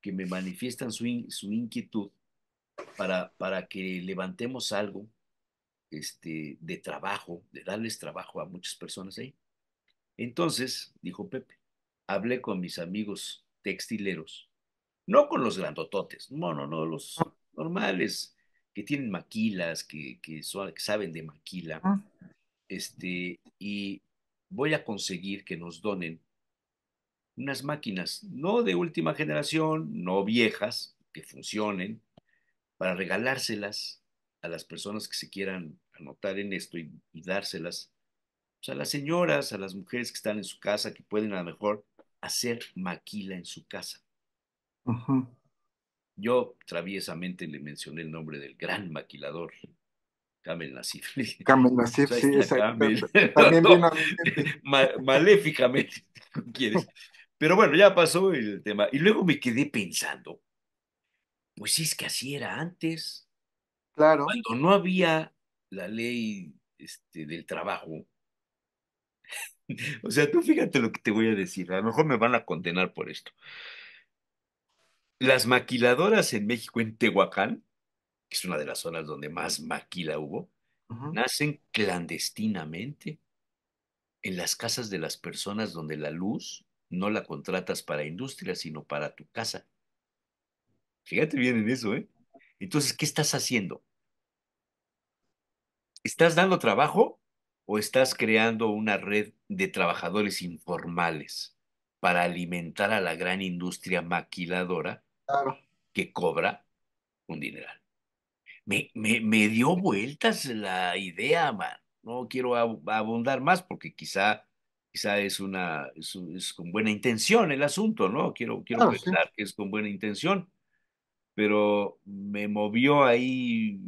que me manifiestan su, su inquietud para, para que levantemos algo este, de trabajo, de darles trabajo a muchas personas ahí. Entonces, dijo Pepe, hablé con mis amigos textileros no con los grandototes, no, no, no, los normales que tienen maquilas, que, saben de maquila. Ah. Este, y voy a conseguir que nos donen unas máquinas, no de última generación, no viejas, que funcionen, para regalárselas a las personas que se quieran anotar en esto y, y dárselas o pues, sea, a las señoras, a las mujeres que están en su casa, que pueden a lo mejor hacer maquila en su casa. Yo traviesamente le mencioné el nombre del gran maquilador, Kamel Nasir. Kamel Nassif sí, exactamente. También maléficamente, quieres. Pero bueno, ya pasó el tema. Y luego me quedé pensando, pues es que así era antes. Claro. Cuando no había la ley este, del trabajo. o sea, tú fíjate lo que te voy a decir. A lo mejor me van a condenar por esto. Las maquiladoras en México, en Tehuacán, que es una de las zonas donde más maquila hubo, nacen clandestinamente en las casas de las personas donde la luz no la contratas para industria, sino para tu casa. Fíjate bien en eso, ¿eh? Entonces, ¿qué estás haciendo? ¿Estás dando trabajo o estás creando una red de trabajadores informales para alimentar a la gran industria maquiladora que cobra un dineral. Me, me, me, dio vueltas la idea, man. No quiero abundar más porque quizá, quizá es, una, es, con buena intención el asunto, ¿no? Quiero, quiero que es con buena intención, pero me movió ahí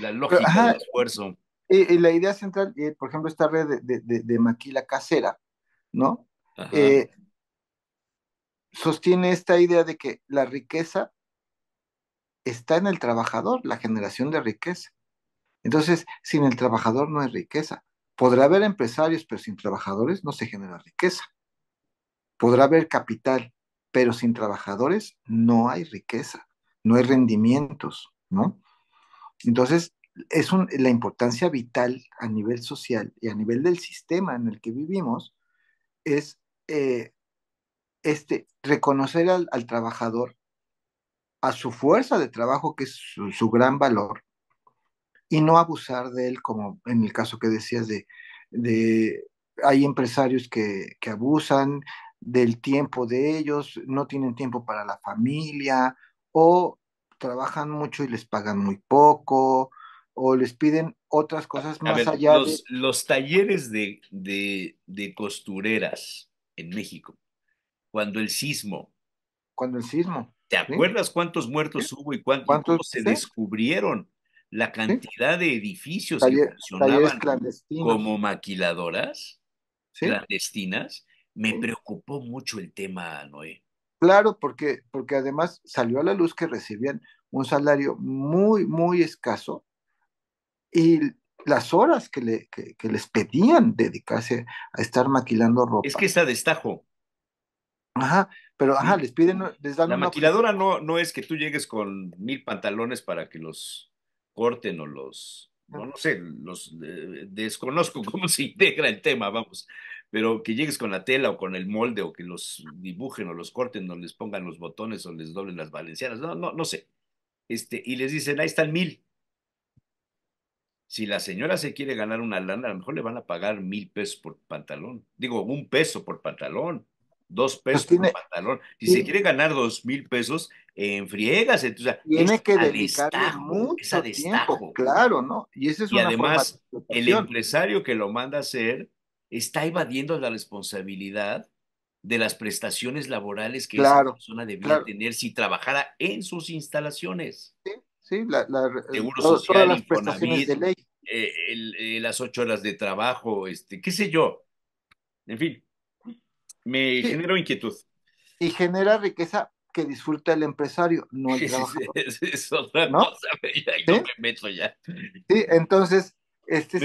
la lógica del esfuerzo. Y, la idea central, eh, por ejemplo, esta red de, de, maquila casera, ¿no? Eh, sostiene esta idea de que la riqueza está en el trabajador, la generación de riqueza. Entonces, sin el trabajador no hay riqueza. Podrá haber empresarios, pero sin trabajadores no se genera riqueza. Podrá haber capital, pero sin trabajadores no hay riqueza, no hay rendimientos, ¿no? Entonces, es la importancia vital a nivel social y a nivel del sistema en el que vivimos es eh, este, reconocer al, trabajador, a su fuerza de trabajo, que es su, gran valor, y no abusar de él, como en el caso que decías de, de hay empresarios que, abusan del tiempo de ellos, no tienen tiempo para la familia, o trabajan mucho y les pagan muy poco, o les piden otras cosas más allá los, Los talleres de costureras en México cuando el sismo. Cuando el sismo. ¿Te acuerdas cuántos muertos hubo y cuántos, se descubrieron? La cantidad de edificios que funcionaban como maquiladoras clandestinas. Me preocupó mucho el tema, Noé. Claro, porque, porque además salió a la luz que recibían un salario muy, muy escaso y las horas que, le, que, les pedían dedicarse a estar maquilando ropa. Es que está destajo. Ajá, pero ajá, les piden, les dan. La maquiladora no, no es que tú llegues con mil pantalones para que los corten o los. No, sé, los eh, desconozco cómo se integra el tema, vamos, pero que llegues con la tela o con el molde o que los dibujen o los corten o les pongan los botones o les doblen las valencianas, no, no, no sé. Este, y les dicen, ahí están mil. Si la señora se quiere ganar una lana, a lo mejor le van a pagar mil pesos por pantalón, digo, un peso por pantalón dos pues pesos por pantalón. Si se quiere ganar dos mil pesos, enfriégase tiene que dedicarle mucho tiempo, claro, ¿no? Y ese es además, el empresario que lo manda a hacer está evadiendo la responsabilidad de las prestaciones laborales que esa persona debía tener si trabajara en sus instalaciones. Sí, sí, la, eh, las prestaciones de ley. Eh, eh, las ocho horas de trabajo, este, qué sé yo. En fin, me generó inquietud. Y genera riqueza que disfruta el empresario, no el trabajador. Es, ¿No? meto ya. Sí, entonces, este, hay,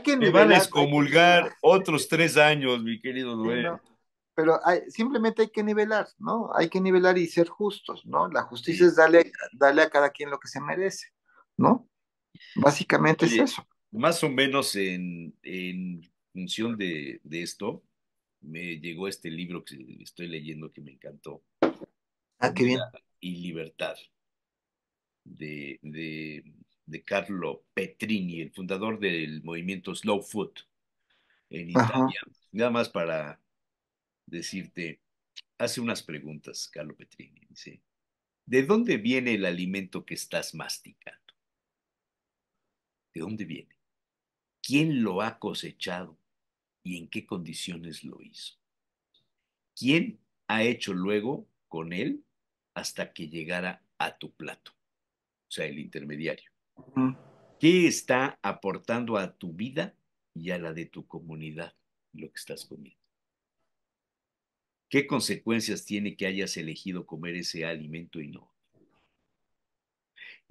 que nivelar, Me van a excomulgar otros tres años, mi querido Noel. pero simplemente hay que nivelar, ¿no? Hay que nivelar y ser justos, ¿no? La justicia es darle, darle a cada quien lo que se merece, ¿no? Básicamente es eso. Más o menos en, función de esto, me llegó este libro que estoy leyendo que me encantó. Ah, qué bien. Y Libertad, de, de, de Carlo Petrini, el fundador del movimiento Slow Food en Italia. Nada más para decirte, hace unas preguntas, Carlo Petrini. Dice, ¿de dónde viene el alimento que estás masticando? ¿De dónde viene? ¿Quién lo ha cosechado? y en qué condiciones lo hizo. ¿Quién ha hecho luego con él hasta que llegara a tu plato? O sea, el intermediario. ¿Qué está aportando a tu vida y a la de tu comunidad lo que estás comiendo? ¿Qué consecuencias tiene que hayas elegido comer ese alimento y no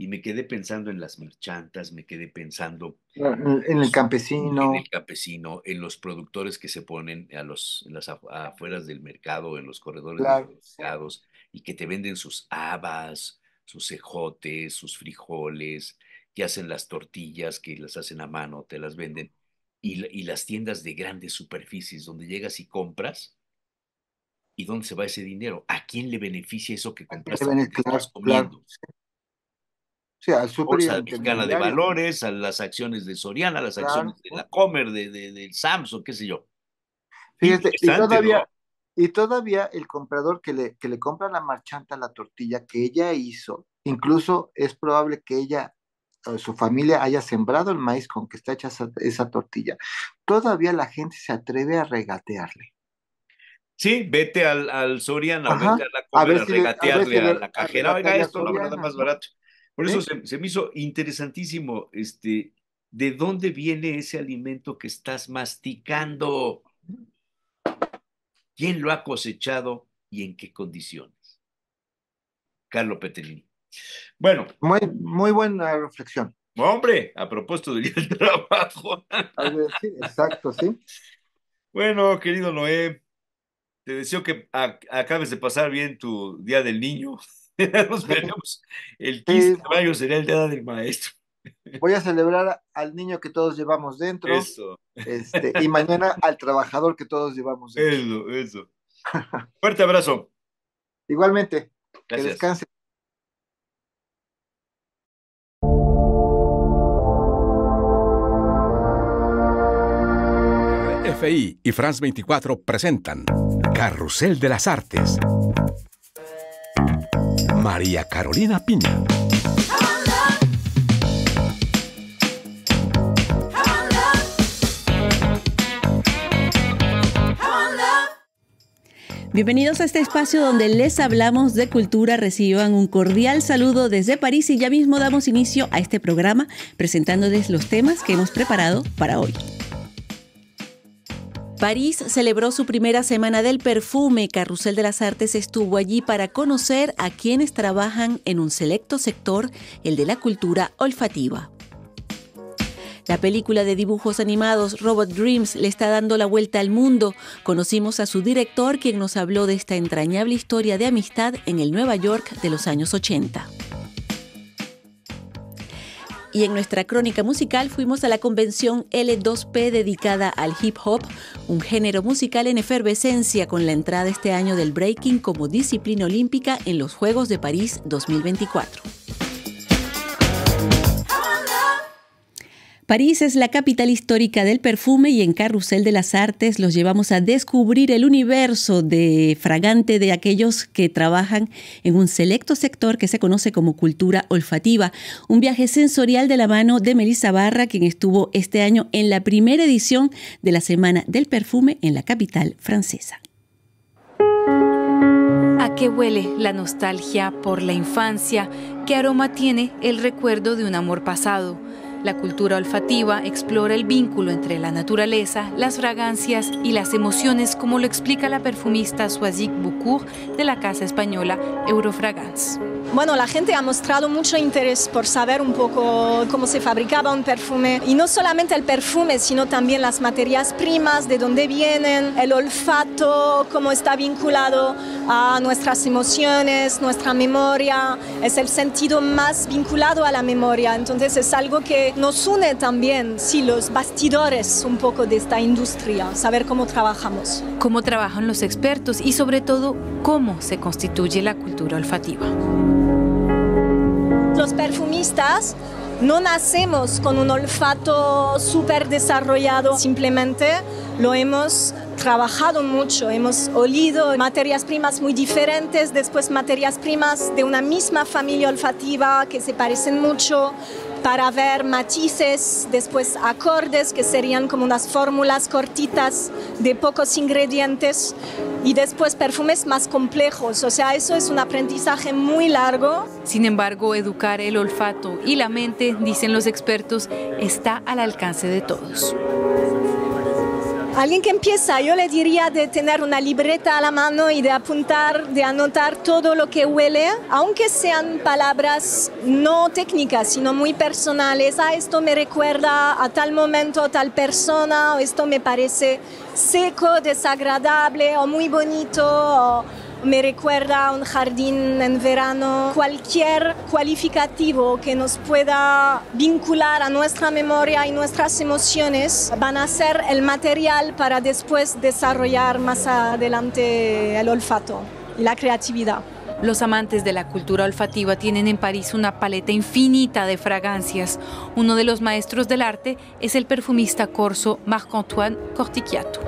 y me quedé pensando en las marchantas, me quedé pensando ah, en, el pues, campesino. En el campesino, en los productores que se ponen a los, las afueras del mercado, en los corredores de los mercados, y que te venden sus habas, sus cejotes, sus frijoles, que hacen las tortillas, que las hacen a mano, te las venden, y, las tiendas de grandes superficies donde llegas y compras. ¿Y dónde se va ese dinero? ¿A quién le beneficia eso que compraste? Sí, al de Valores, a las acciones de Soriana, a las acciones de la Comer, de, de, Samsung, qué sé yo. Fíjate, y todavía, y todavía el comprador que le, que le compra la marchanta la tortilla que ella hizo, incluso es probable que ella eh, su familia haya sembrado el maíz con que está hecha esa, tortilla, todavía la gente se atreve a regatearle. Sí, vete al, al Soriana, a la comer, a, regatearle a, la cajera, oiga, esto la más barato. Por eso se, me hizo interesantísimo, este, ¿de dónde viene ese alimento que estás masticando? ¿Quién lo ha cosechado y en qué condiciones? Carlo Petrini. Bueno. Muy, muy buena reflexión. Hombre, a propósito del trabajo. Sí, exacto, sí. Bueno, querido Noé, te deseo que acabes de pasar bien tu Día del Niño. nos veremos. El 15 de mayo será el día del maestro. Voy a celebrar al niño que todos llevamos dentro. Eso. Este, y mañana al trabajador que todos llevamos dentro. Eso, eso. Fuerte abrazo. Igualmente. Gracias. Que descanse. FI y France 24 presentan Carrusel de las Artes María Carolina Piña. Bienvenidos a este espacio donde les hablamos de cultura. Reciban un cordial saludo desde París y ya mismo damos inicio a este programa presentándoles los temas que hemos preparado para hoy. París celebró su primera semana del perfume. Carrusel de las Artes estuvo allí para conocer a quienes trabajan en un selecto sector, el de la cultura olfativa. La película de dibujos animados Robot Dreams le está dando la vuelta al mundo. Conocimos a su director, quien nos habló de esta entrañable historia de amistad en el Nueva York de los años 80. Y en nuestra crónica musical fuimos a la convención L2P dedicada al hip hop, un género musical en efervescencia con la entrada este año del breaking como disciplina olímpica en los Juegos de París 2024. París es la capital histórica del perfume y en Carrusel de las Artes los llevamos a descubrir el universo de fragante de aquellos que trabajan en un selecto sector que se conoce como cultura olfativa. Un viaje sensorial de la mano de Melissa Barra, quien estuvo este año en la primera edición de la Semana del Perfume en la capital francesa. ¿A qué huele la nostalgia por la infancia? ¿Qué aroma tiene el recuerdo de un amor pasado? La cultura olfativa explora el vínculo entre la naturaleza, las fragancias y las emociones, como lo explica la perfumista Suazik Bukur de la casa española Eurofragance. Bueno, la gente ha mostrado mucho interés por saber un poco cómo se fabricaba un perfume y no solamente el perfume, sino también las materias primas, de dónde vienen, el olfato, cómo está vinculado a nuestras emociones, nuestra memoria, es el sentido más vinculado a la memoria, entonces es algo que nos une también, si los bastidores un poco de esta industria, saber cómo trabajamos. Cómo trabajan los expertos y sobre todo cómo se constituye la cultura olfativa. Los perfumistas no nacemos con un olfato súper desarrollado, simplemente lo hemos trabajado mucho, hemos olido materias primas muy diferentes, después materias primas de una misma familia olfativa que se parecen mucho, para ver matices, después acordes que serían como unas fórmulas cortitas de pocos ingredientes y después perfumes más complejos. O sea, eso es un aprendizaje muy largo. Sin embargo, educar el olfato y la mente, dicen los expertos, está al alcance de todos. Alguien que empieza, yo le diría de tener una libreta a la mano y de apuntar, de anotar todo lo que huele, aunque sean palabras no técnicas, sino muy personales. Ah, esto me recuerda a tal momento, a tal persona, esto me parece seco, desagradable, o muy bonito, me recuerda a un jardín en verano. Cualquier cualificativo que nos pueda vincular a nuestra memoria y nuestras emociones van a ser el material para después desarrollar más adelante el olfato y la creatividad. Los amantes de la cultura olfativa tienen en París una paleta infinita de fragancias. Uno de los maestros del arte es el perfumista corso Marc-Antoine Cortiquiato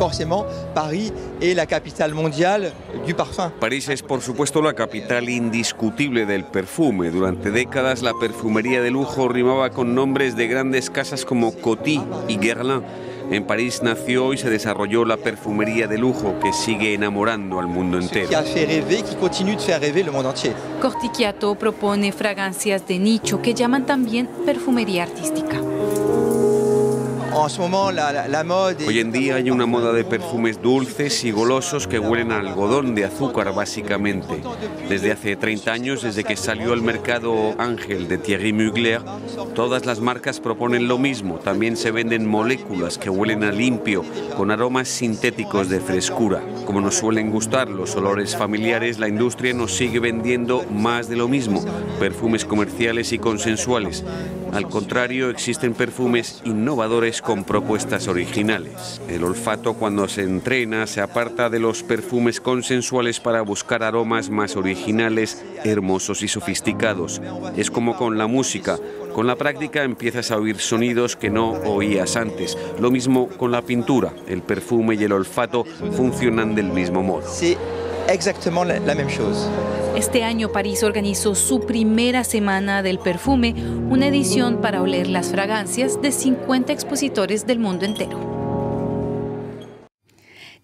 forcément, Paris est la capitale mondiale du parfum. París es, por supuesto, la capital indiscutible del perfume. Durante décadas, la perfumería de lujo rimaba con nombres de grandes casas como Coty y Guerlain. En París nació y se desarrolló la perfumería de lujo que sigue enamorando al mundo entero. Cortiquiato propone fragancias de nicho que llaman también perfumería artística. Hoy en día hay una moda de perfumes dulces y golosos que huelen a algodón de azúcar básicamente. Desde hace 30 años, desde que salió al mercado Ángel de Thierry Mugler, todas las marcas proponen lo mismo. También se venden moléculas que huelen a limpio, con aromas sintéticos de frescura. Como nos suelen gustar los olores familiares, la industria nos sigue vendiendo más de lo mismo, perfumes comerciales y consensuales. Al contrario, existen perfumes innovadores con propuestas originales. El olfato cuando se entrena se aparta de los perfumes consensuales para buscar aromas más originales, hermosos y sofisticados. Es como con la música, con la práctica empiezas a oír sonidos que no oías antes. Lo mismo con la pintura, el perfume y el olfato funcionan del mismo modo la Este año París organizó su primera semana del perfume, una edición para oler las fragancias de 50 expositores del mundo entero.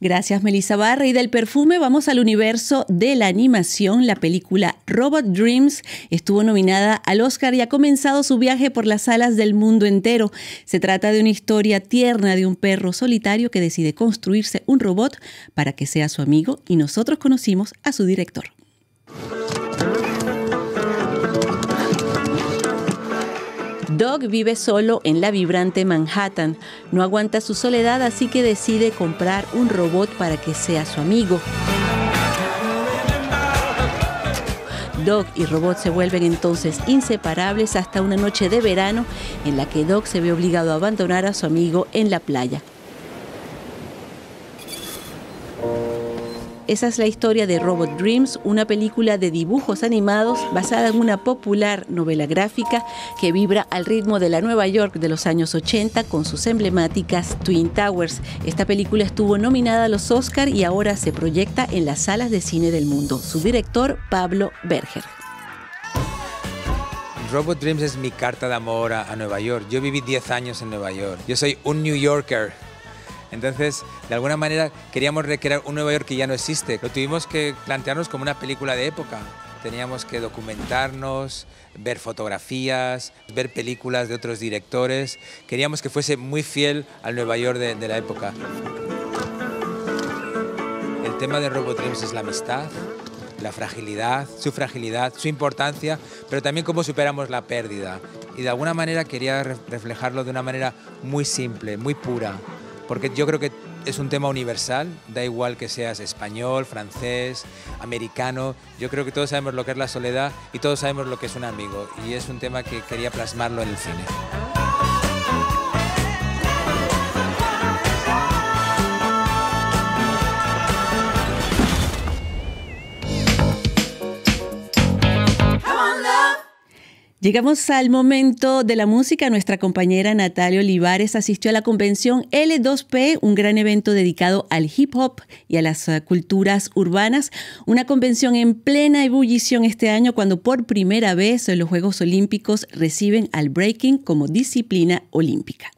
Gracias, Melissa Barra. Y del perfume vamos al universo de la animación. La película Robot Dreams estuvo nominada al Oscar y ha comenzado su viaje por las salas del mundo entero. Se trata de una historia tierna de un perro solitario que decide construirse un robot para que sea su amigo y nosotros conocimos a su director. Doug vive solo en la vibrante Manhattan. No aguanta su soledad, así que decide comprar un robot para que sea su amigo. Doc y Robot se vuelven entonces inseparables hasta una noche de verano en la que Doc se ve obligado a abandonar a su amigo en la playa. Esa es la historia de Robot Dreams, una película de dibujos animados basada en una popular novela gráfica que vibra al ritmo de la Nueva York de los años 80 con sus emblemáticas Twin Towers. Esta película estuvo nominada a los Oscar y ahora se proyecta en las salas de cine del mundo. Su director, Pablo Berger. Robot Dreams es mi carta de amor a, Nueva York. Yo viví 10 años en Nueva York. Yo soy un New Yorker entonces, de alguna manera, queríamos recrear un Nueva York que ya no existe. Lo tuvimos que plantearnos como una película de época. Teníamos que documentarnos, ver fotografías, ver películas de otros directores. Queríamos que fuese muy fiel al Nueva York de, la época. El tema de RoboDreams es la amistad, la fragilidad, su fragilidad, su importancia, pero también cómo superamos la pérdida. Y de alguna manera quería reflejarlo de una manera muy simple, muy pura porque yo creo que es un tema universal, da igual que seas español, francés, americano, yo creo que todos sabemos lo que es la soledad y todos sabemos lo que es un amigo, y es un tema que quería plasmarlo en el cine. Llegamos al momento de la música. Nuestra compañera Natalia Olivares asistió a la convención L2P, un gran evento dedicado al hip hop y a las eh, culturas urbanas. Una convención en plena ebullición este año cuando por primera vez los Juegos Olímpicos reciben al breaking como disciplina olímpica.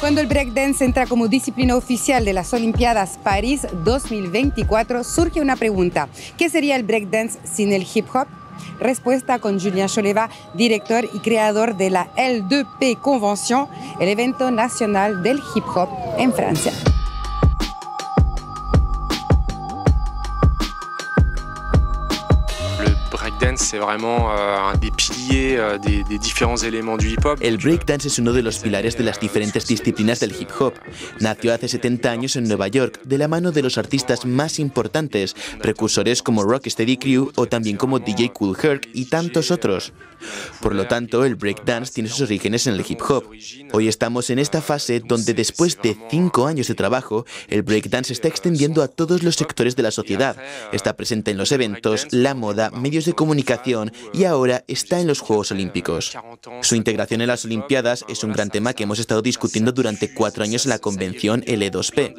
Cuando el breakdance entra como disciplina oficial de las Olimpiadas París 2024, surge una pregunta. ¿Qué sería el breakdance sin el hip hop? Respuesta con Julien Choleva, director y creador de la L2P Convention, el evento nacional del hip hop en Francia. El breakdance es uno de los pilares de las diferentes disciplinas del hip-hop. Nació hace 70 años en Nueva York, de la mano de los artistas más importantes, precursores como Rocksteady Crew o también como DJ Cool Herc y tantos otros. Por lo tanto, el breakdance tiene sus orígenes en el hip-hop. Hoy estamos en esta fase donde después de 5 años de trabajo, el breakdance está extendiendo a todos los sectores de la sociedad. Está presente en los eventos, la moda, medios de comunicación, comunicación y ahora está en los Juegos Olímpicos. Su integración en las Olimpiadas es un gran tema que hemos estado discutiendo durante cuatro años en la convención L2P,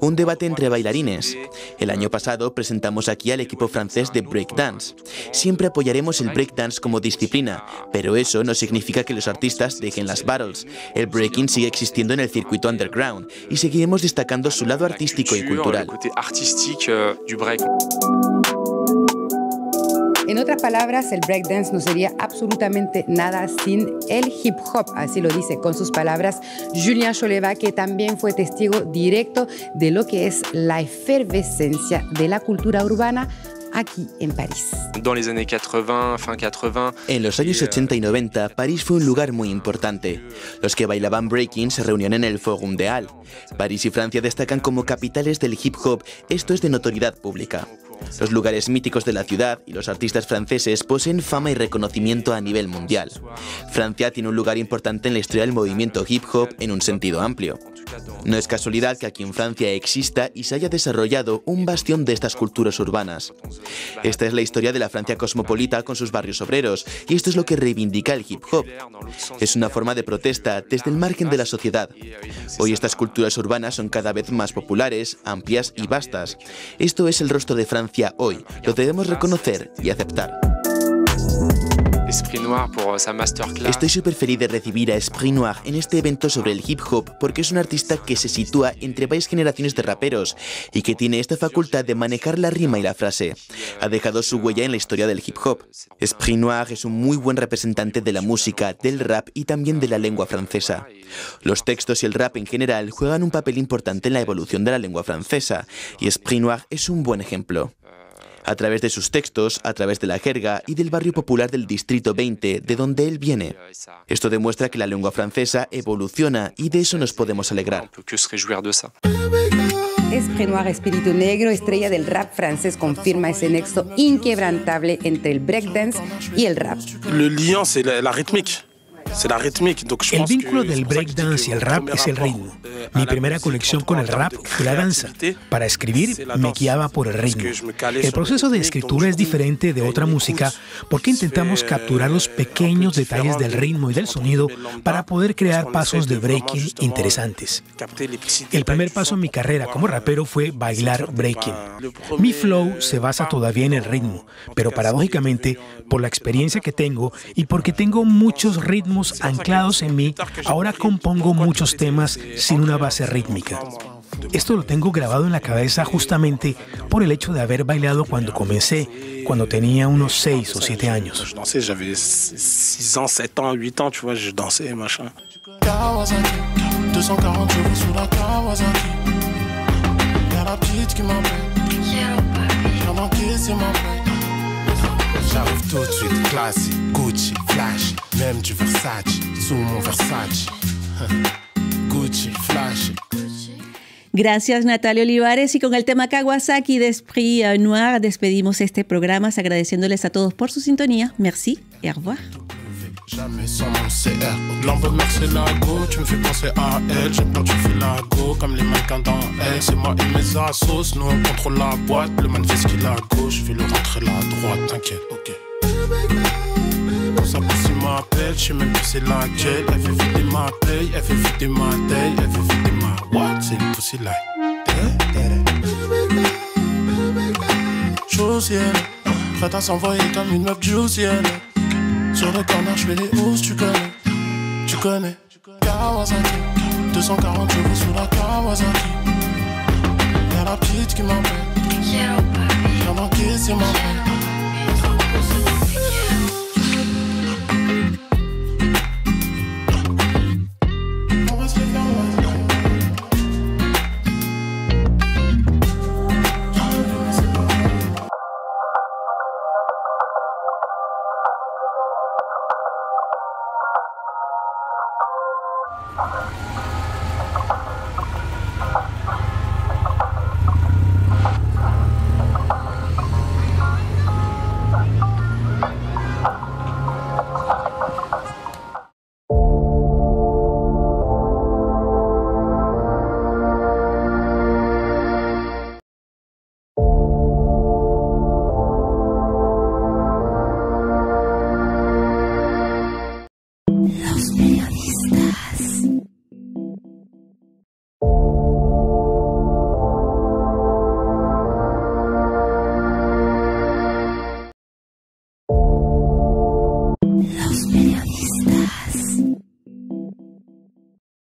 un debate entre bailarines. El año pasado presentamos aquí al equipo francés de breakdance. Siempre apoyaremos el breakdance como disciplina, pero eso no significa que los artistas dejen las battles. El breaking sigue existiendo en el circuito underground y seguiremos destacando su lado artístico y cultural. En otras palabras, el breakdance no sería absolutamente nada sin el hip hop, así lo dice con sus palabras Julien Choleva, que también fue testigo directo de lo que es la efervescencia de la cultura urbana aquí en París. En los años 80 y 90, eh, París fue un lugar muy importante. Los que bailaban breaking se reunían en el Forum de Al. París y Francia destacan como capitales del hip hop, esto es de notoriedad pública. Los lugares míticos de la ciudad y los artistas franceses poseen fama y reconocimiento a nivel mundial. Francia tiene un lugar importante en la historia del movimiento hip hop en un sentido amplio. No es casualidad que aquí en Francia exista y se haya desarrollado un bastión de estas culturas urbanas. Esta es la historia de la Francia cosmopolita con sus barrios obreros, y esto es lo que reivindica el hip hop. Es una forma de protesta desde el margen de la sociedad. Hoy estas culturas urbanas son cada vez más populares, amplias y vastas. Esto es el rostro de Francia hoy, lo debemos reconocer y aceptar por euh, masterclass. Estoy súper feliz de recibir a Esprit Noir en este evento sobre el hip hop porque es un artista que se sitúa entre varias generaciones de raperos y que tiene esta facultad de manejar la rima y la frase. Ha dejado su huella en la historia del hip hop. Esprit Noir es un muy buen representante de la música, del rap y también de la lengua francesa. Los textos y el rap en general juegan un papel importante en la evolución de la lengua francesa y Esprit Noir es un buen ejemplo a través de sus textos, a través de la jerga y del barrio popular del Distrito 20, de donde él viene. Esto demuestra que la lengua francesa evoluciona y de eso nos podemos alegrar. Es Noir, Espíritu Negro, estrella del rap francés, confirma ese nexo inquebrantable entre el breakdance y el rap. El lien, la, la el vínculo del breakdance y el rap es el ritmo. Euh, mi primera conexión con el rap fue la danza. Para escribir me guiaba por el ritmo. El proceso de escritura es diferente de otra música porque intentamos capturar los pequeños detalles del ritmo y del sonido para poder crear pasos de breaking interesantes. El primer paso en mi carrera como euh, rapero fue bailar breaking. Mi flow se basa todavía en el ritmo, pero paradójicamente, por la experiencia que tengo y porque tengo muchos ritmos Anclados en mí, ahora compongo muchos temas sin una base rítmica. Esto lo tengo grabado en la cabeza justamente por el hecho de haber bailado cuando comencé, cuando tenía unos 6 o 7 años. J'avais 6 ans, 7 ans, 8 ans, tu vois, je dancé, machin. 240 euros sobre la Kawasaki. Y la pizza que me mata. Y la mansquilla se mata. J'arrive todo de suite, clásico, Gucci, Flash. Même du Versace, sous mon Versace. Gucci, flash. Gracias Natalia Olivares y con el tema Kawasaki de Esprit eh, Noir despedimos este programa agradeciéndoles a todos por su sintonía. Merci et au revoir. Jamais sans mon CR. L'envoi de Lago, tu me fais penser à elle. tu fais la go, comme les mannequins dans elle. C'est moi et mes assos, nous on contrôle la boîte. Le manifeste qui est la gauche, je vais le rentrer la droite, t'inquiète, ok m'appelle, je sais même Elle fait vider ma paye, elle fait vider ma taille, elle fait ma what? C'est une pussy like eh, eh, eh. prête à s'envoyer comme une meuf du Sur le corner, je fais les hausses, tu connais, tu connais. Kawasaki, 240 chevaux sous la Kawasaki. Y'a la petite qui m'appelle. qui c'est ma paix.